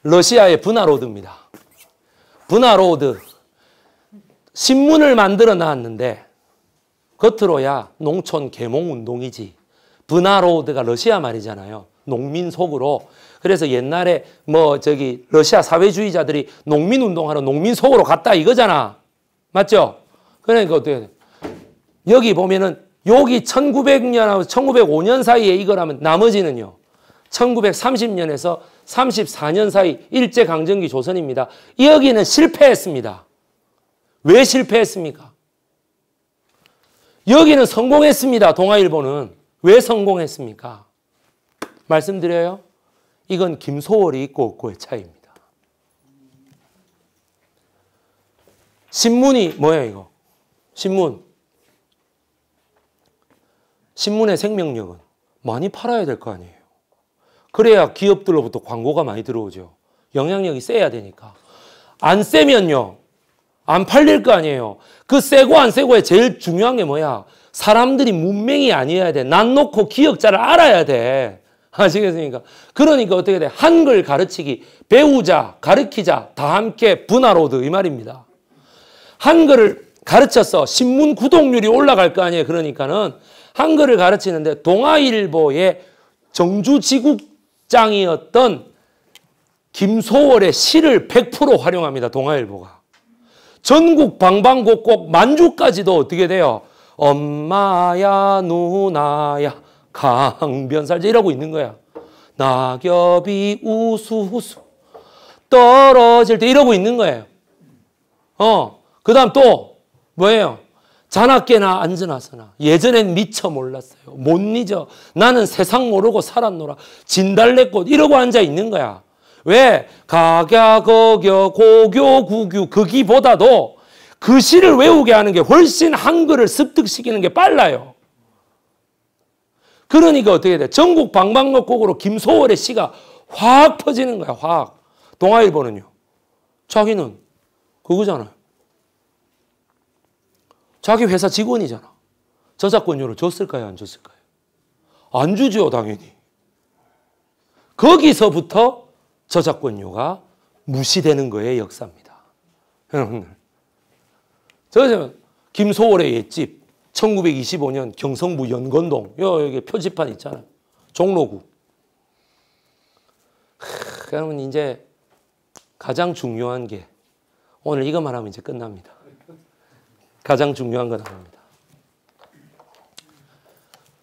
러시아의 분화로드입니다. 분화로드. 신문을 만들어 놨는데 겉으로야 농촌 계몽운동이지 브나로드가 러시아 말이잖아요. 농민 속으로 그래서 옛날에 뭐 저기 러시아 사회주의자들이 농민 운동하러 농민 속으로 갔다 이거잖아. 맞죠? 그러니까 어떻게 여기 보면은 여기 1900년하고 1905년 사이에 이거라면 나머지는요. 1930년에서 34년 사이 일제강점기 조선입니다. 여기는 실패했습니다. 왜 실패했습니까? 여기는 성공했습니다. 동아일보는. 왜 성공했습니까? 말씀드려요. 이건 김소월이 있고 없고의 차이입니다. 신문이 뭐야 이거? 신문. 신문의 생명력은 많이 팔아야 될 거 아니에요. 그래야 기업들로부터 광고가 많이 들어오죠. 영향력이 세야 되니까. 안 세면요. 안 팔릴 거 아니에요. 그 세고 안 세고에 제일 중요한 게 뭐야? 사람들이 문맹이 아니어야 돼. 난 놓고 기억자를 알아야 돼. 아시겠습니까? 그러니까 어떻게 돼? 한글 가르치기, 배우자, 가르키자, 다 함께 분화로드 이 말입니다. 한글을 가르쳐서 신문 구독률이 올라갈 거 아니에요. 그러니까는 한글을 가르치는데 동아일보의 정주지국장이었던 김소월의 시를 100% 활용합니다. 동아일보가. 전국 방방곡곡 만주까지도 어떻게 돼요? 엄마야 누나야 강변살자 이러고 있는 거야. 낙엽이 우수수 떨어질 때 이러고 있는 거예요. 어, 그 다음 또 뭐예요? 자나깨나 안전하서나 예전엔 미처 몰랐어요. 못 잊어. 나는 세상 모르고 살았노라. 진달래꽃 이러고 앉아 있는 거야. 왜? 가갸거겨 고교구규 거기보다도 글씨를 그 외우게 하는 게 훨씬 한글을 습득시키는 게 빨라요. 그러니까 어떻게 돼? 전국 방방곡곡으로 김소월의 시가 확 퍼지는 거야, 확. 동아일보는요. 자기는 그거잖아요. 자기 회사 직원이잖아. 저작권료를 줬을까요, 안 줬을까요? 안 주죠, 당연히. 거기서부터 저작권료가 무시되는 거의 역사입니다. 여러분들. 김소월의 옛집 1925년 경성부 연건동 여기 표지판 있잖아요. 종로구. 여러분 이제 가장 중요한 게 오늘 이것만 하면 이제 끝납니다. 가장 중요한 건하나니다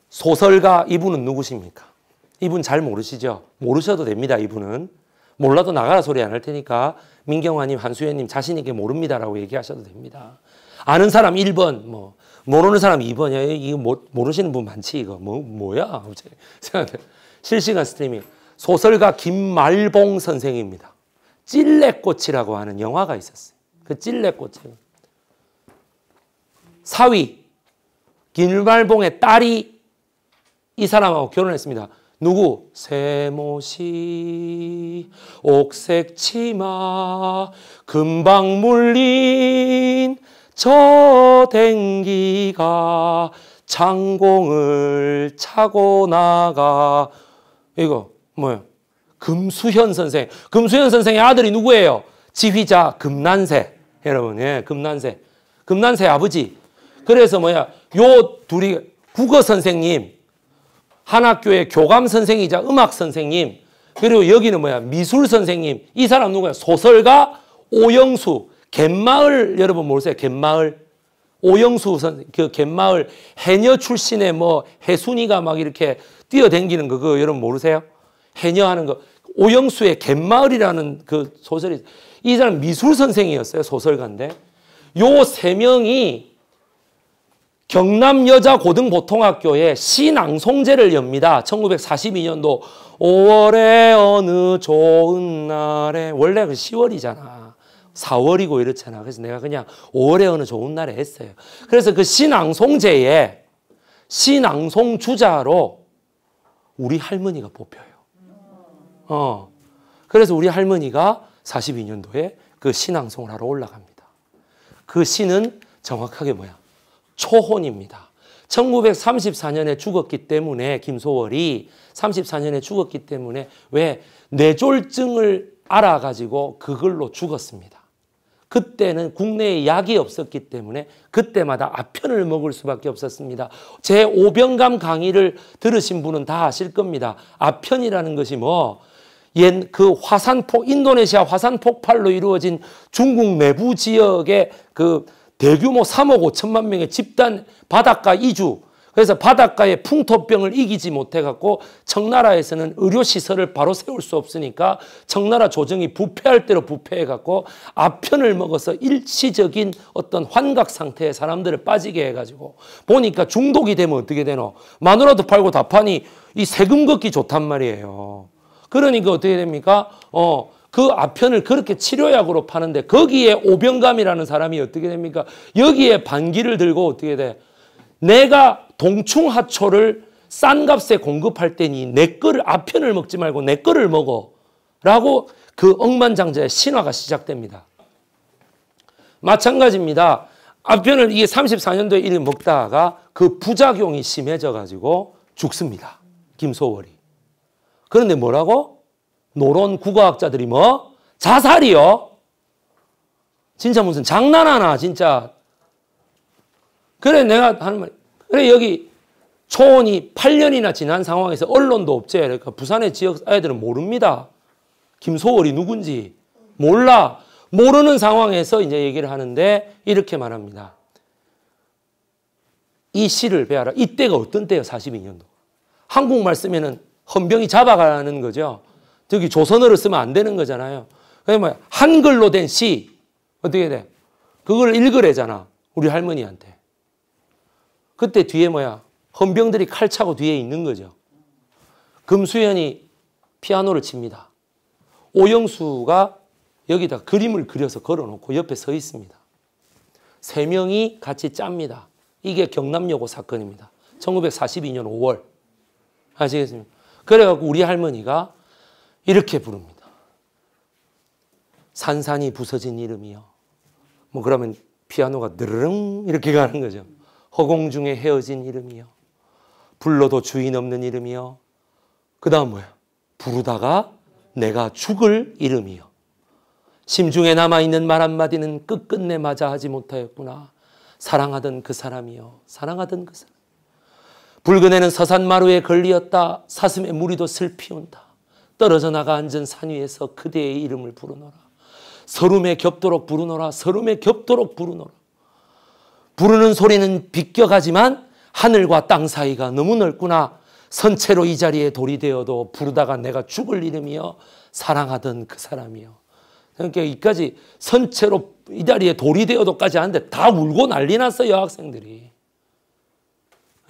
소설가 이분은 누구십니까? 이분 잘 모르시죠? 모르셔도 됩니다. 이분은 몰라도 나가라 소리 안 할 테니까 민경화님, 한수연님 자신에게 모릅니다라고 얘기하셔도 됩니다. 아는 사람 1번, 뭐 모르는 사람 2번, 야, 이거 모, 르시는분 많지 이거 뭐 뭐야? 실시간 스트리밍 소설가 김말봉 선생입니다. 찔레꽃이라고 하는 영화가 있었어요. 그찔레꽃 사위 김말봉의 딸이 이 사람하고 결혼했습니다. 누구? 세모시 옥색 치마 금방 물린 저 댕기가 창공을 차고 나가 이거 뭐예요? 금수현 선생. 금수현 선생의 아들이 누구예요? 지휘자 금난세. 여러분, 예, 금난세. 금난세 아버지. 그래서 뭐야? 요 둘이 국어 선생님 한 학교의 교감 선생이자 음악 선생님 그리고 여기는 뭐야 미술 선생님 이 사람 누구야 소설가 오영수 갯마을 여러분 모르세요 갯마을 오영수 선, 그 갯마을 해녀 출신의 뭐 해순이가 막 이렇게 뛰어댕기는 거 그거 여러분 모르세요? 해녀 하는 거 오영수의 갯마을이라는 그 소설이 이 사람 미술 선생이었어요 소설가인데 요 세 명이 경남 여자 고등보통학교에 신앙송제를 엽니다. 1942년도 5월에 어느 좋은 날에 원래 그 10월이잖아. 4월이고 이렇잖아. 그래서 내가 그냥 5월에 어느 좋은 날에 했어요. 그래서 그 신앙송제에 신앙송 주자로 우리 할머니가 뽑혀요. 어. 그래서 우리 할머니가 42년도에 그 신앙송을 하러 올라갑니다. 그 신은 정확하게 뭐야? 초혼입니다. 1934년에 죽었기 때문에 김소월이 34년에 죽었기 때문에 왜 뇌졸증을 알아가지고 그걸로 죽었습니다. 그때는 국내에 약이 없었기 때문에 그때마다 아편을 먹을 수밖에 없었습니다. 제 오병감 강의를 들으신 분은 다 아실 겁니다. 아편이라는 것이 뭐, 옛 그 화산폭, 인도네시아 화산폭발로 이루어진 중국 내부 지역의 그 대규모 3억 5천만 명의 집단 바닷가 이주 그래서 바닷가의 풍토병을 이기지 못해갖고 청나라에서는 의료시설을 바로 세울 수 없으니까 청나라 조정이 부패할 대로 부패해갖고 아편을 먹어서 일시적인 어떤 환각 상태의 사람들을 빠지게 해가지고 보니까 중독이 되면 어떻게 되노? 마누라도 팔고 다 파니 이 세금 걷기 좋단 말이에요. 그러니까 어떻게 됩니까? 어, 그 아편을 그렇게 치료약으로 파는데 거기에 오병감이라는 사람이 어떻게 됩니까? 여기에 반기를 들고 어떻게 돼? 내가 동충하초를 싼 값에 공급할 때니 내 거를 아편을 먹지 말고 내 거를 먹어. 라고 그 억만장자의 신화가 시작됩니다. 마찬가지입니다. 아편을 이게 34년도에 일 먹다가 그 부작용이 심해져 가지고 죽습니다. 김소월이. 그런데 뭐라고? 노론 국어학자들이 뭐? 자살이요? 진짜 무슨 장난하나 진짜. 그래 내가 하는 말 그래 여기 초원이 8년이나 지난 상황에서 언론도 없지. 그러니까 부산의 지역 아이들은 모릅니다. 김소월이 누군지 몰라. 모르는 상황에서 이제 얘기를 하는데 이렇게 말합니다. 이 시를 배하라. 이때가 어떤 때예요? 42년도. 한국말 쓰면은 헌병이 잡아가는 거죠. 저기 조선어를 쓰면 안 되는 거잖아요. 그러면 뭐 한글로 된 시 어떻게 돼? 그걸 읽으래잖아. 우리 할머니한테. 그때 뒤에 뭐야? 헌병들이 칼 차고 뒤에 있는 거죠. 금수현이 피아노를 칩니다. 오영수가 여기다 그림을 그려서 걸어놓고 옆에 서 있습니다. 세 명이 같이 짭니다. 이게 경남여고 사건입니다. 1942년 5월. 아시겠습니까? 그래갖고 우리 할머니가 이렇게 부릅니다. 산산이 부서진 이름이요. 뭐 그러면 피아노가 드르릉 이렇게 가는 거죠. 허공 중에 헤어진 이름이요. 불러도 주인 없는 이름이요. 그 다음 뭐야? 부르다가 내가 죽을 이름이요. 심중에 남아있는 말 한마디는 끝끝내 맞아 하지 못하였구나. 사랑하던 그 사람이요. 사랑하던 그 사람. 붉은 애는 서산마루에 걸리었다. 사슴의 무리도 슬피 온다. 떨어져 나가 앉은 산 위에서 그대의 이름을 부르노라. 서름에 겹도록 부르노라. 서름에 겹도록 부르노라. 부르는 소리는 비껴가지만 하늘과 땅 사이가 너무 넓구나. 선체로 이 자리에 돌이 되어도 부르다가 내가 죽을 이름이여 사랑하던 그 사람이여. 그러니까 여기까지 선체로 이 자리에 돌이 되어도까지 하는데 다 울고 난리 났어 여학생들이.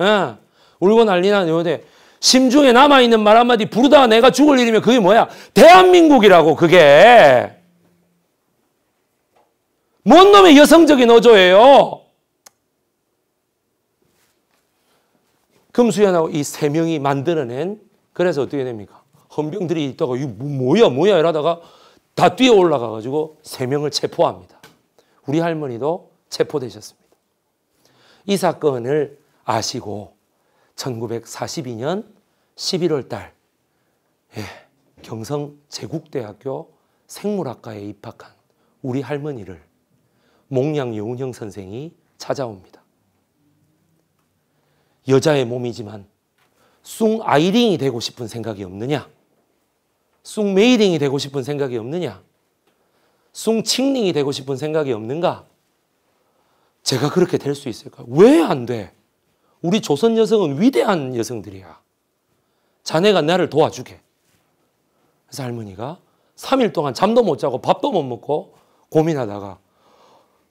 예, 울고 난리 난 요데 심중에 남아있는 말 한마디 부르다 가 내가 죽을 일이면 그게 뭐야? 대한민국이라고 그게. 뭔 놈의 여성적인 어조예요? 금수연하고 이 세 명이 만들어낸 그래서 어떻게 됩니까? 헌병들이 있다가 이 뭐, 뭐야 뭐야 이러다가 다 뛰어 올라가가지고 세 명을 체포합니다. 우리 할머니도 체포되셨습니다. 이 사건을 아시고 1942년 11월 달 예, 경성 제국대학교 생물학과에 입학한 우리 할머니를 몽양 용형 선생이 찾아옵니다. 여자의 몸이지만 숭 아이링이 되고 싶은 생각이 없느냐? 숭 메이링이 되고 싶은 생각이 없느냐? 숭 칭링이 되고 싶은 생각이 없는가? 제가 그렇게 될 수 있을까? 왜 안 돼? 우리 조선 여성은 위대한 여성들이야. 자네가 나를 도와주게. 그래서 할머니가 3일 동안 잠도 못 자고 밥도 못 먹고 고민하다가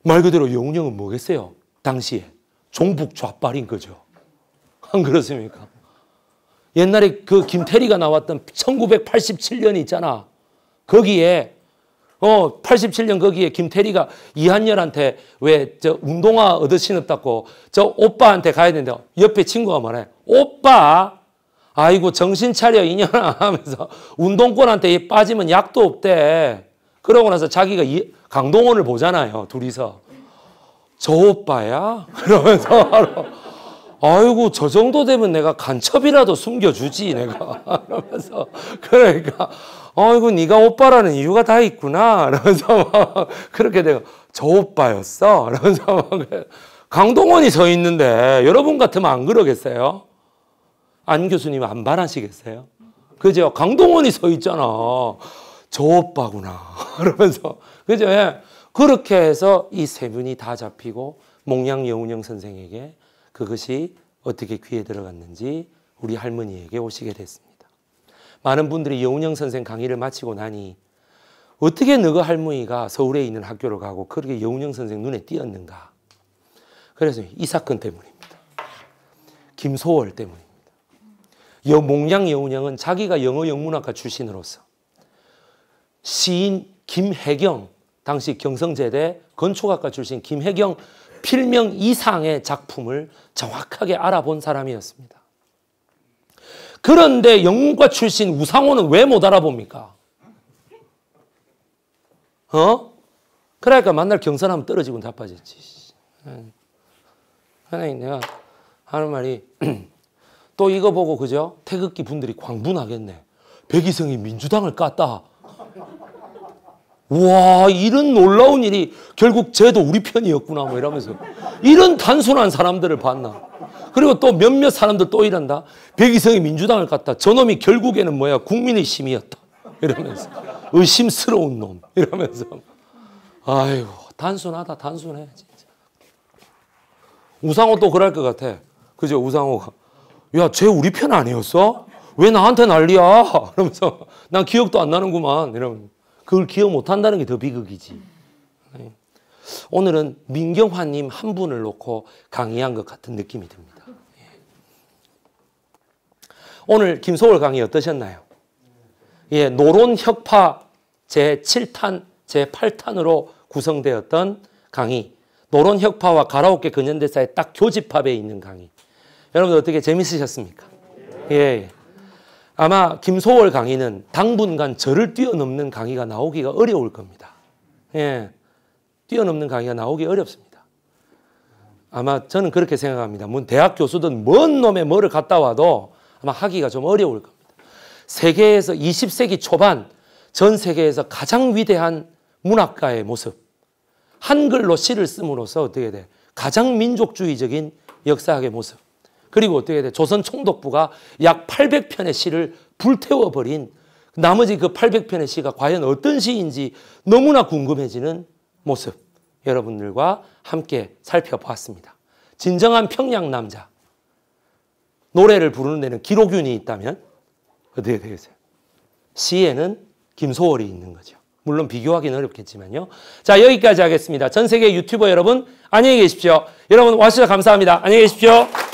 말 그대로 영웅령은 뭐겠어요? 당시에 종북 좌빨인 거죠. [laughs] 안 그렇습니까? 옛날에 그 김태리가 나왔던 1987년이 있잖아. 거기에 어, 87년 거기에 김태리가 이한열한테 왜 저 운동화 얻어 신었다고 저 오빠한테 가야 된다. 옆에 친구가 말해. 오빠! 아이고, 정신 차려, 이년아 [laughs] 하면서 운동권한테 빠지면 약도 없대. 그러고 나서 자기가 이, 강동원을 보잖아요. 둘이서. 저 오빠야? [laughs] 그러면서 바로 아이고 저 정도 되면 내가 간첩이라도 숨겨주지 내가 [laughs] 그러면서 그러니까 어, 이거 네가 오빠라는 이유가 다 있구나. 이러면서 [laughs] 그렇게 내가 저 오빠였어. 이러면서 [laughs] 강동원이 서 있는데 여러분 같으면 안 그러겠어요? 안 교수님 안 반하시겠어요? 그죠? 강동원이 서 있잖아. 저 오빠구나. 이러면서. [laughs] 그죠? 예. 그렇게 해서 이 세 분이 다 잡히고 몽양 여운영 선생에게 그것이 어떻게 귀에 들어갔는지 우리 할머니에게 오시게 됐습니다. 많은 분들이 여운영 선생 강의를 마치고 나니 어떻게 너그 할머니가 서울에 있는 학교로 가고 그렇게 여운영 선생 눈에 띄었는가. 그래서 이 사건 때문입니다. 김소월 때문입니다. 여, 몽양 여운영은 자기가 영어 영문학과 출신으로서 시인 김혜경, 당시 경성제대 건축학과 출신 김혜경 필명 이상의 작품을 정확하게 알아본 사람이었습니다. 그런데 영문과 출신 우상호는 왜 못 알아봅니까? 어? 그러니까 만날 경선하면 떨어지고 나빠졌지. 하나님 내가 하는 말이 [clears throat] 또 이거 보고 그죠? 태극기 분들이 광분하겠네. 백이성이 민주당을 깠다. 와 이런 놀라운 일이 결국 쟤도 우리 편이었구나 뭐 이러면서 이런 단순한 사람들을 봤나 그리고 또 몇몇 사람들 또 이런다 백이성이 민주당을 갔다 저놈이 결국에는 뭐야 국민의 심이었다 이러면서 의심스러운 놈 이러면서 아이고 단순하다 단순해 진짜 우상호 또 그럴 것 같아 그죠 우상호가 야쟤 우리 편 아니었어 왜 나한테 난리야 그러면서 난 기억도 안 나는구만 이러면 그걸 기억 못한다는 게 더 비극이지. 네. 오늘은 민경화님 한 분을 놓고 강의한 것 같은 느낌이 듭니다. 예. 오늘 김소월 강의 어떠셨나요? 예, 노론 혁파 제 7탄, 제 8탄으로 구성되었던 강의. 노론 혁파와 가라오케 근현대사의 딱 교집합에 있는 강의. 여러분 어떻게 재밌으셨습니까? 예. 예. 아마 김소월 강의는 당분간 저를 뛰어넘는 강의가 나오기가 어려울 겁니다. 예. 뛰어넘는 강의가 나오기 어렵습니다. 아마 저는 그렇게 생각합니다. 뭐 대학 교수든 먼 놈의 뭐를 갔다 와도 아마 하기가 좀 어려울 겁니다. 세계에서 20세기 초반 전 세계에서 가장 위대한 문학가의 모습. 한글로 시를 씀으로써 어떻게 돼? 가장 민족주의적인 역사학의 모습. 그리고 어떻게 돼? 조선 총독부가 약 800편의 시를 불태워버린 나머지 그 800편의 시가 과연 어떤 시인지 너무나 궁금해지는 모습 여러분들과 함께 살펴보았습니다. 진정한 평양 남자 노래를 부르는 데는 기록윤이 있다면 어떻게 되겠어요? 시에는 김소월이 있는 거죠. 물론 비교하기는 어렵겠지만요. 자 여기까지 하겠습니다. 전 세계 유튜버 여러분 안녕히 계십시오. 여러분 와주셔서 감사합니다. 안녕히 계십시오.